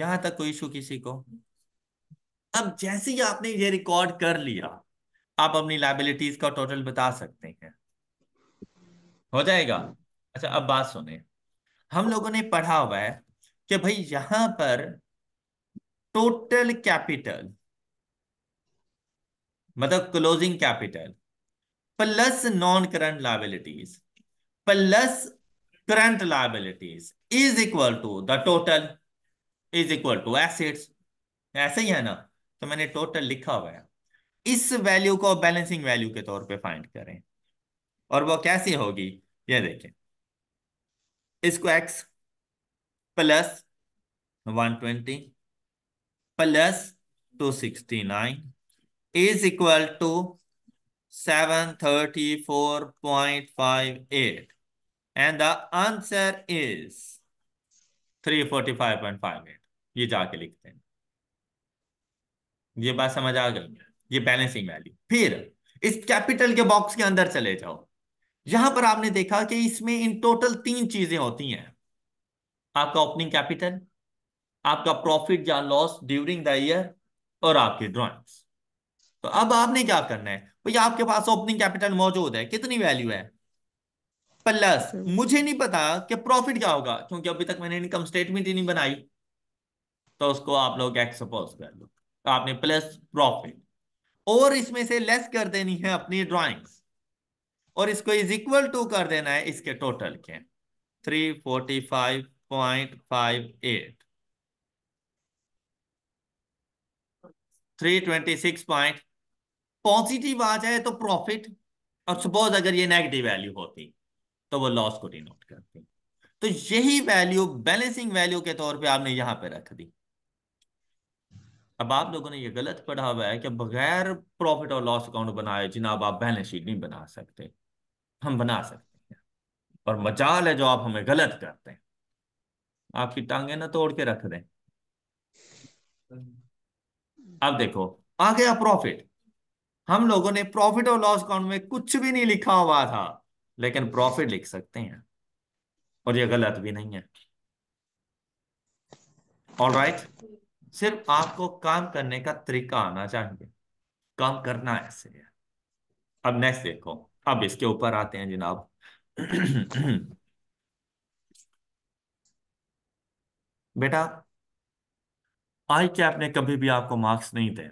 यहां तक कोई इशू किसी को अब जैसे ही आपने ये रिकॉर्ड कर लिया आप अपनी लाइबिलिटीज का टोटल बता सकते हैं हो जाएगा अच्छा अब बात सुने हम लोगों ने पढ़ा हुआ है कि भाई यहां पर टोटल कैपिटल मतलब closing capital plus non current liabilities plus current liabilities is equal to the total is equal to assets ऐसे ही है ना तो मैंने टोटल लिखा हुआ है इस वैल्यू को बैलेंसिंग वैल्यू के तौर पे फाइंड करें और वो कैसी होगी ये देखें इसको X plus one twenty plus two is equal to seven thirty four point five eight and the answer is three forty five point five eight ये जाके लिखते हैं ये बात समझ आ गई ये बैलेंसिंग वैल्यू फिर इस कैपिटल के बॉक्स के अंदर चले जाओ यहां पर आपने देखा कि इसमें इन टोटल तीन चीजें होती हैं आपका ओपनिंग कैपिटल आपका प्रॉफिट या लॉस ड्यूरिंग द ईयर और आपकी ड्रॉइंग्स तो अब आपने क्या करना है भैया आपके पास ओपनिंग कैपिटल मौजूद है कितनी वैल्यू है प्लस मुझे नहीं पता कि प्रॉफिट क्या होगा क्योंकि अभी तक मैंने इनकम स्टेटमेंट ही नहीं बनाई तो उसको आप लोग एक्सपोज कर लो तो आपने प्लस प्रॉफिट और इसमें से लेस कर देनी है अपनी ड्राइंग्स और इसको इज इक्वल टू कर देना है इसके टोटल के three forty five point five eight three twenty six point positive आ जाए तो प्रॉफिट और सपोज अगर ये नेगेटिव वैल्यू होती तो वो लॉस को डिनोट करती तो यही वैल्यू बैलेंसिंग वैल्यू के तौर पे आपने यहां पे रख दी अब आप लोगों ने ये गलत पढ़ा हुआ है कि बगैर प्रॉफिट और लॉस अकाउंट बनाए जिना आप बैलेंस शीट नहीं बना सकते हम बना सकते हैं और मजाल है जो आप हमें गलत करते हैं आपकी टांगे ना तोड़ के रख दें अब देखो आ गया प्रॉफिट हम लोगों ने प्रॉफिट और लॉस अकाउंट में कुछ भी नहीं लिखा हुआ था लेकिन प्रॉफिट लिख सकते हैं और यह गलत भी नहीं है ऑल राइट right? सिर्फ आपको काम करने का तरीका आना चाहिए काम करना ऐसे है अब नेक्स्ट देखो अब इसके ऊपर आते हैं जनाब बेटा आई कैप ने कभी भी आपको मार्क्स नहीं रहे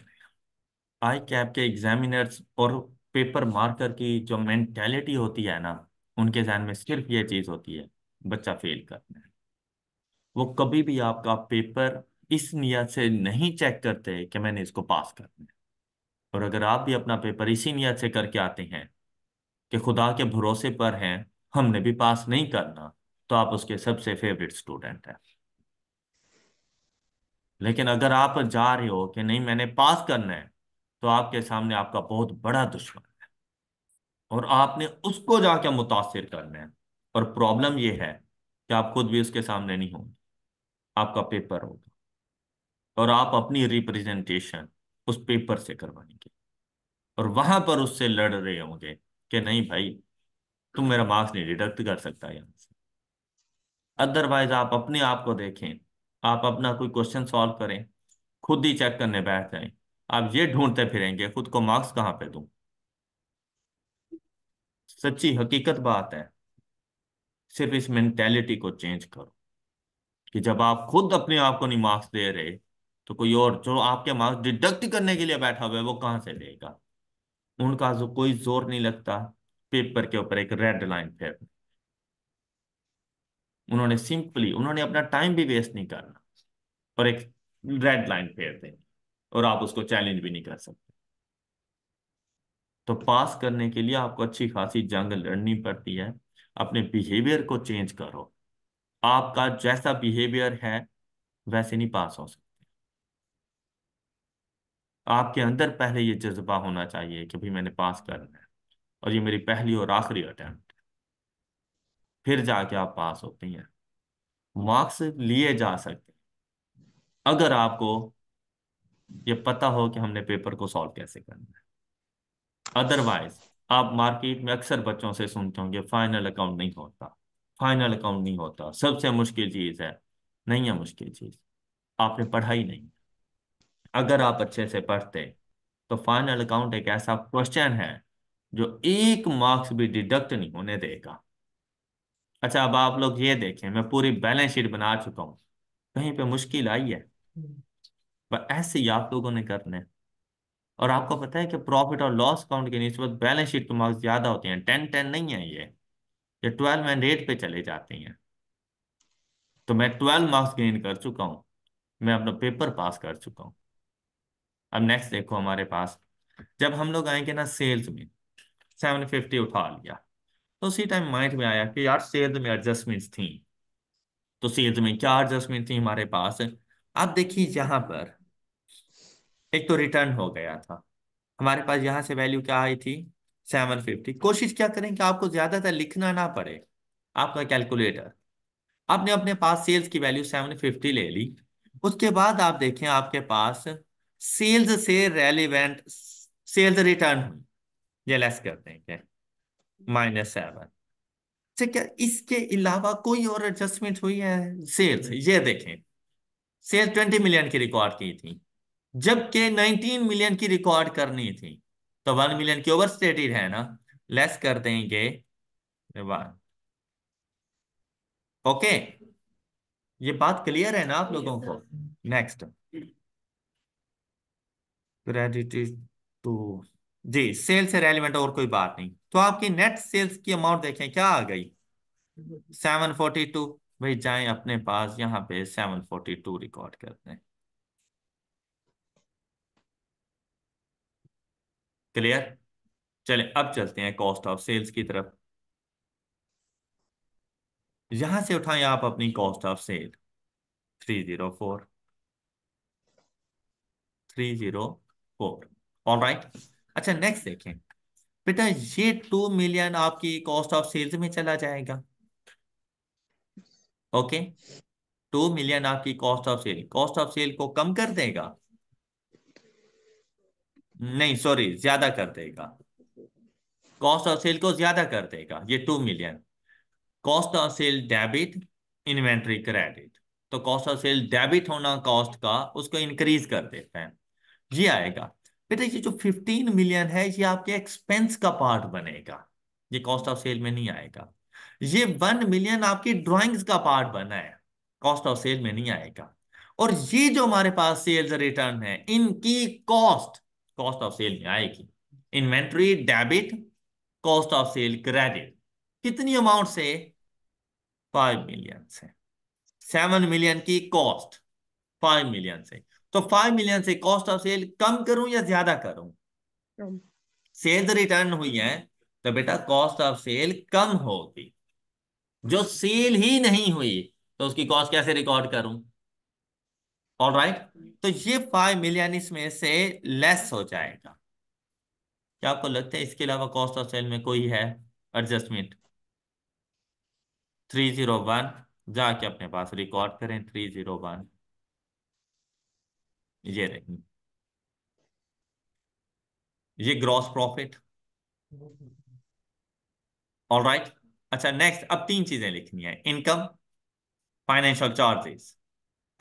आई कैप के एग्जामिनर्स और पेपर मार्कर की जो मेंटेलिटी होती है ना उनके जहन में सिर्फ ये चीज होती है बच्चा फेल करना है वो कभी भी आपका पेपर इस नियत से नहीं चेक करते कि मैंने इसको पास करना है और अगर आप भी अपना पेपर इसी नियत से करके आते हैं कि खुदा के भरोसे पर हैं हमने भी पास नहीं करना तो आप उसके सबसे फेवरेट स्टूडेंट हैं लेकिन अगर आप जा रहे हो कि नहीं मैंने पास करना है तो आपके सामने आपका बहुत बड़ा दुश्मन है और आपने उसको जाके मुतासर करना है और प्रॉब्लम यह है कि आप खुद भी उसके सामने नहीं होंगे आपका पेपर होगा और आप अपनी रिप्रेजेंटेशन उस पेपर से करवाएंगे और वहां पर उससे लड़ रहे होंगे कि नहीं भाई तुम मेरा मार्क्स नहीं डिडक्ट कर सकता यहां से अदरवाइज आप अपने आप को देखें आप अपना कोई क्वेश्चन सॉल्व करें खुद ही चेक करने बैठ जाए आप ये ढूंढते फिरेंगे खुद को मार्क्स कहाँ पे दूं सच्ची हकीकत बात है सिर्फ इस मेंटेलिटी को चेंज करो कि जब आप खुद अपने आप को नहीं मार्क्स दे रहे तो कोई और जो आपके मार्क्स डिडक्ट करने के लिए बैठा हुआ है वो कहां से लेगा उनका जो कोई जोर नहीं लगता पेपर के ऊपर एक रेड लाइन फेर उन्होंने सिंपली उन्होंने अपना टाइम भी वेस्ट नहीं करना और एक रेड लाइन फेर देनी और आप उसको चैलेंज भी नहीं कर सकते तो पास करने के लिए आपको अच्छी खासी जंग लड़नी पड़ती है अपने बिहेवियर को चेंज करो आपका जैसा बिहेवियर है वैसे नहीं पास हो सकता आपके अंदर पहले ये जज्बा होना चाहिए कि भाई मैंने पास करना है और ये मेरी पहली और आखिरी अटेम्प्ट फिर जाके आप पास होती हैं मार्क्स लिए जा सकते हैं अगर आपको ये पता हो कि हमने पेपर को सॉल्व कैसे करना है अदरवाइज आप मार्केट में अक्सर बच्चों से सुनते होंगे फाइनल अकाउंट नहीं होता फाइनल अकाउंट नहीं होता सबसे मुश्किल चीज़ है नहीं है मुश्किल चीज़ आपने पढ़ाई नहीं अगर आप अच्छे से पढ़ते तो फाइनल अकाउंट एक ऐसा क्वेश्चन है जो एक मार्क्स भी डिडक्ट नहीं होने देगा अच्छा अब आप लोग ये देखें मैं पूरी बैलेंस शीट बना चुका हूं कहीं पे मुश्किल आई है पर ऐसे ही आप लोगों ने करने और आपको पता है कि प्रॉफिट और लॉस अकाउंट के नीचे बैलेंस शीट के मार्क्स ज्यादा होते हैं टेन टेन नहीं है ये ये ट्वेल्व एंड एट पे चले जाते हैं तो मैं ट्वेल्व मार्क्स गेन कर चुका हूं मैं अपना पेपर पास कर चुका हूं अब नेक्स्ट देखो हमारे पास जब हम लोग आएंगे ना सेल्स में सेवन फिफ्टी उठा लिया तो उसी टाइम माइंड में आया कि यार सेल्स में एडजस्टमेंट थी तो सेल्स में क्या एडजस्टमेंट थी हमारे पास अब देखिए यहाँ पर एक तो रिटर्न हो गया था हमारे पास यहाँ से वैल्यू क्या आई थी सेवन फिफ्टी कोशिश क्या करें कि आपको ज्यादातर लिखना ना पड़े आपका कैलकुलेटर आपने अपने पास सेल्स की वैल्यू सेवन फिफ्टी ले ली उसके बाद आप देखें आपके पास सेल्स से रेलिवेंट सेल्स रिटर्न हुई ये लेस कर देंगे माइनस सेवन ठीक है इसके अलावा कोई और एडजस्टमेंट हुई है सेल्स ये देखें सेल्स ट्वेंटी मिलियन की रिकॉर्ड की थी जबकि नाइनटीन मिलियन की रिकॉर्ड करनी थी तो वन मिलियन की ओवर स्टेटेड है ना लेस कर देंगे वन ओके ये बात क्लियर है ना आप लोगों को नेक्स्ट क्रेडिटेड टू जी सेल से रेलिवेंट और कोई बात नहीं तो आपकी नेट सेल्स की अमाउंट देखें क्या आ गई सेवन फोर्टी टू भाई जाए अपने पास यहाँ पे सेवन फोर्टी टू रिकॉर्ड करते हैं क्लियर चले अब चलते हैं कॉस्ट ऑफ सेल्स की तरफ यहां से उठाएं आप अपनी cost of sale three zero four three zero four all right अच्छा नेक्स्ट देखें बेटा ये टू मिलियन आपकी कॉस्ट ऑफ सेल्स में चला जाएगा ओके टू मिलियन आपकी cost of sale cost of sale को कम कर देगा नहीं सॉरी ज्यादा कर देगा कॉस्ट ऑफ सेल को ज्यादा कर देगा ये two million cost of sale debit inventory credit तो कॉस्ट ऑफ सेल डेबिट होना कॉस्ट का उसको इंक्रीज कर देते हैं ये आएगा बेटा ये जो फिफ्टीन मिलियन है ये आपके एक्सपेंस का पार्ट बनेगा ये कॉस्ट ऑफ सेल में नहीं आएगा ये वन मिलियन आपकी ड्राइंग्स का पार्ट बना है कॉस्ट ऑफ सेल में नहीं आएगा और ये जो हमारे पास सेल्स रिटर्न है इनकी कॉस्ट कॉस्ट ऑफ सेल में आएगी inventory debit cost of sale credit कितनी अमाउंट से फाइव मिलियन से सेवन मिलियन की कॉस्ट फाइव मिलियन से तो फाइव मिलियन से कॉस्ट ऑफ सेल कम करूं या ज्यादा करूं सेल्स रिटर्न हुई है तो बेटा कॉस्ट ऑफ सेल कम होगी जो सेल ही नहीं हुई तो उसकी कॉस्ट कैसे रिकॉर्ड करूं ऑल राइट right? तो ये फाइव मिलियन इसमें से लेस हो जाएगा क्या आपको लगता है इसके अलावा कॉस्ट ऑफ सेल में कोई है एडजस्टमेंट थ्री जीरो वन जाके अपने पास रिकॉर्ड करें थ्री जीरो वन ये रही ये ग्रॉस प्रॉफिट ऑल राइट अच्छा नेक्स्ट अब तीन चीजें लिखनी है income financial charges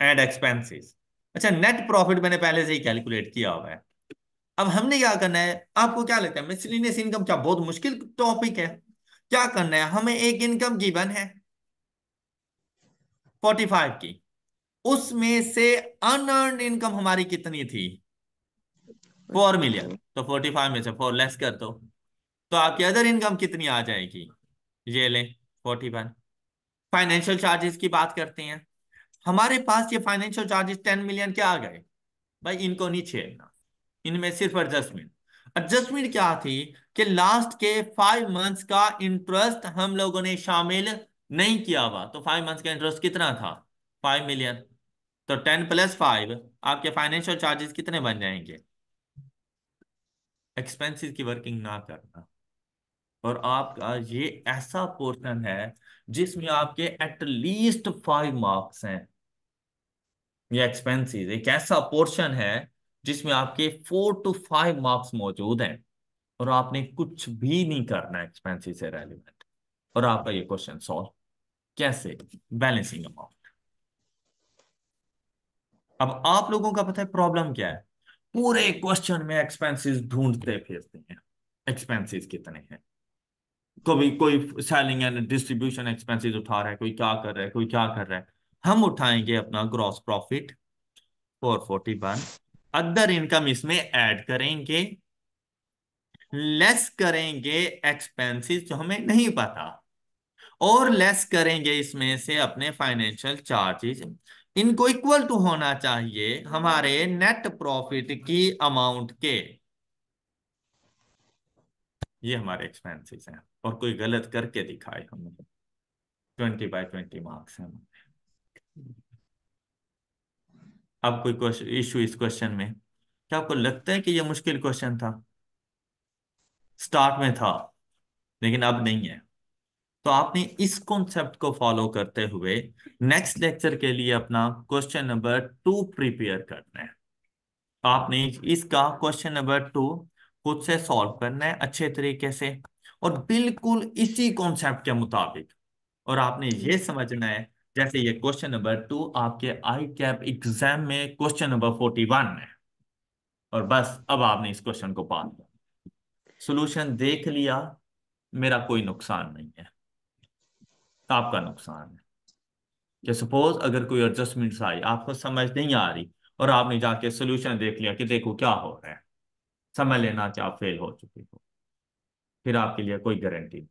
and expenses अच्छा नेट प्रॉफिट मैंने पहले से ही कैलकुलेट किया हुआ है अब हमने क्या करना है आपको क्या लगता है मिसलिनियस इनकम क्या बहुत मुश्किल टॉपिक है क्या करना है हमें एक इनकम गिवन है फोर्टी फाइव की उसमें से अनअर्न इनकम हमारी कितनी थी फोर मिलियन अच्छा। तो फोर्टी फाइव में से फोर लेस कर दो तो आपकी अदर इनकम कितनी आ जाएगी ये ले फोर्टी वन फाइनेंशियल चार्जेस की बात करते हैं हमारे पास ये फाइनेंशियल चार्जेस टेन मिलियन के आ गए भाई इनको नहीं इनमें सिर्फ एडजस्टमेंट एडजस्टमेंट क्या थी कि लास्ट के फाइव मंथ्स का इंटरेस्ट हम लोगों ने शामिल नहीं किया हुआ तो फाइव मंथ्स का इंटरेस्ट कितना था फाइव मिलियन तो टेन प्लस फाइव आपके फाइनेंशियल चार्जेस कितने बन जाएंगे एक्सपेंसिस की वर्किंग ना करना और आपका ये ऐसा पोर्शन है जिसमें आपके एटलीस्ट फाइव मार्क्स हैं ये एक्सपेंसिस एक ऐसा पोर्शन है जिसमें आपके फोर टू फाइव मार्क्स मौजूद हैं और आपने कुछ भी नहीं करना एक्सपेंसिस से रेलिवेंट और आपका ये क्वेश्चन सॉल्व कैसे बैलेंसिंग अमाउंट अब आप लोगों का पता है प्रॉब्लम क्या है पूरे क्वेश्चन में एक्सपेंसेस ढूंढते फिरते हैं एक्सपेंसेस कितने हैं कभी कोई सेलिंग एंड डिस्ट्रीब्यूशन एक्सपेंसेस उठा रहा है कोई क्या कर रहा है कोई क्या कर रहा है हम उठाएंगे अपना gross profit four forty one other income इसमें ऐड करेंगे लेस करेंगे एक्सपेंसेस जो हमें नहीं पता और लेस करेंगे इसमें से अपने फाइनेंशियल चार्जेज इनको इक्वल टू होना चाहिए हमारे नेट प्रॉफिट की अमाउंट के ये हमारे एक्सपेंसेस हैं और कोई गलत करके दिखाए हमने ट्वेंटी बाय ट्वेंटी मार्क्स हैं अब कोई क्वेश्चन इश्यू इस क्वेश्चन में क्या आपको लगता है कि ये मुश्किल क्वेश्चन था स्टार्ट में था लेकिन अब नहीं है तो आपने इस कॉन्सेप्ट को फॉलो करते हुए नेक्स्ट लेक्चर के लिए अपना क्वेश्चन नंबर टू प्रिपेयर करना है आपने इसका क्वेश्चन नंबर टू खुद से सॉल्व करना है अच्छे तरीके से और बिल्कुल इसी कॉन्सेप्ट के मुताबिक और आपने ये समझना है जैसे ये क्वेश्चन नंबर टू आपके आई कैप एग्जाम में क्वेश्चन नंबर फोर्टी वन है और बस अब आपने इस क्वेश्चन को पा लिया सोल्यूशन देख लिया मेरा कोई नुकसान नहीं है आपका नुकसान है कि सपोज अगर कोई एडजस्टमेंट्स आई आपको समझ नहीं आ रही और आपने जाके सोल्यूशन देख लिया कि देखो क्या हो रहा है समझ लेना कि आप फेल हो चुके हो फिर आपके लिए कोई गारंटी नहीं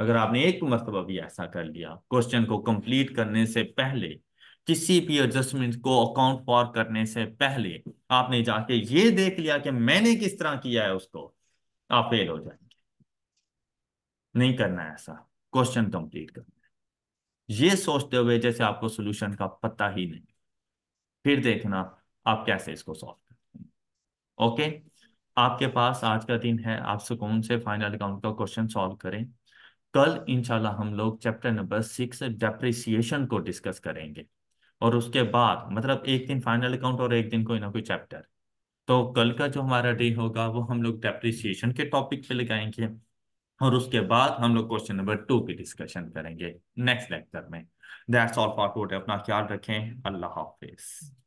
अगर आपने एक मतलब भी ऐसा कर लिया क्वेश्चन को कंप्लीट करने से पहले किसी भी एडजस्टमेंट को अकाउंट फॉर करने से पहले आपने जाके ये देख लिया कि मैंने किस तरह किया है उसको आप फेल हो जाएंगे नहीं करना ऐसा क्वेश्चन कंप्लीट करना है ये सोचते हुए जैसे आपको सोल्यूशन का पता ही नहीं फिर देखना आप कैसे इसको सॉल्व करते हैं ओके आपके पास आज का दिन है आप सुकून से फाइनल अकाउंट का क्वेश्चन सॉल्व करें कल इंशाल्लाह हम लोग चैप्टर नंबर सिक्स डेप्रिसिएशन को डिस्कस करेंगे और उसके बाद मतलब एक दिन फाइनल अकाउंट और एक दिन कोई ना कोई चैप्टर तो कल का जो हमारा डे होगा वो हम लोग डेप्रिसिएशन के टॉपिक पे लगाएंगे और उसके बाद हम लोग क्वेश्चन नंबर टू की डिस्कशन करेंगे नेक्स्ट लेक्चर में दैट्स ऑल फॉर टूडे अपना ख्याल रखें अल्लाह हाफिज़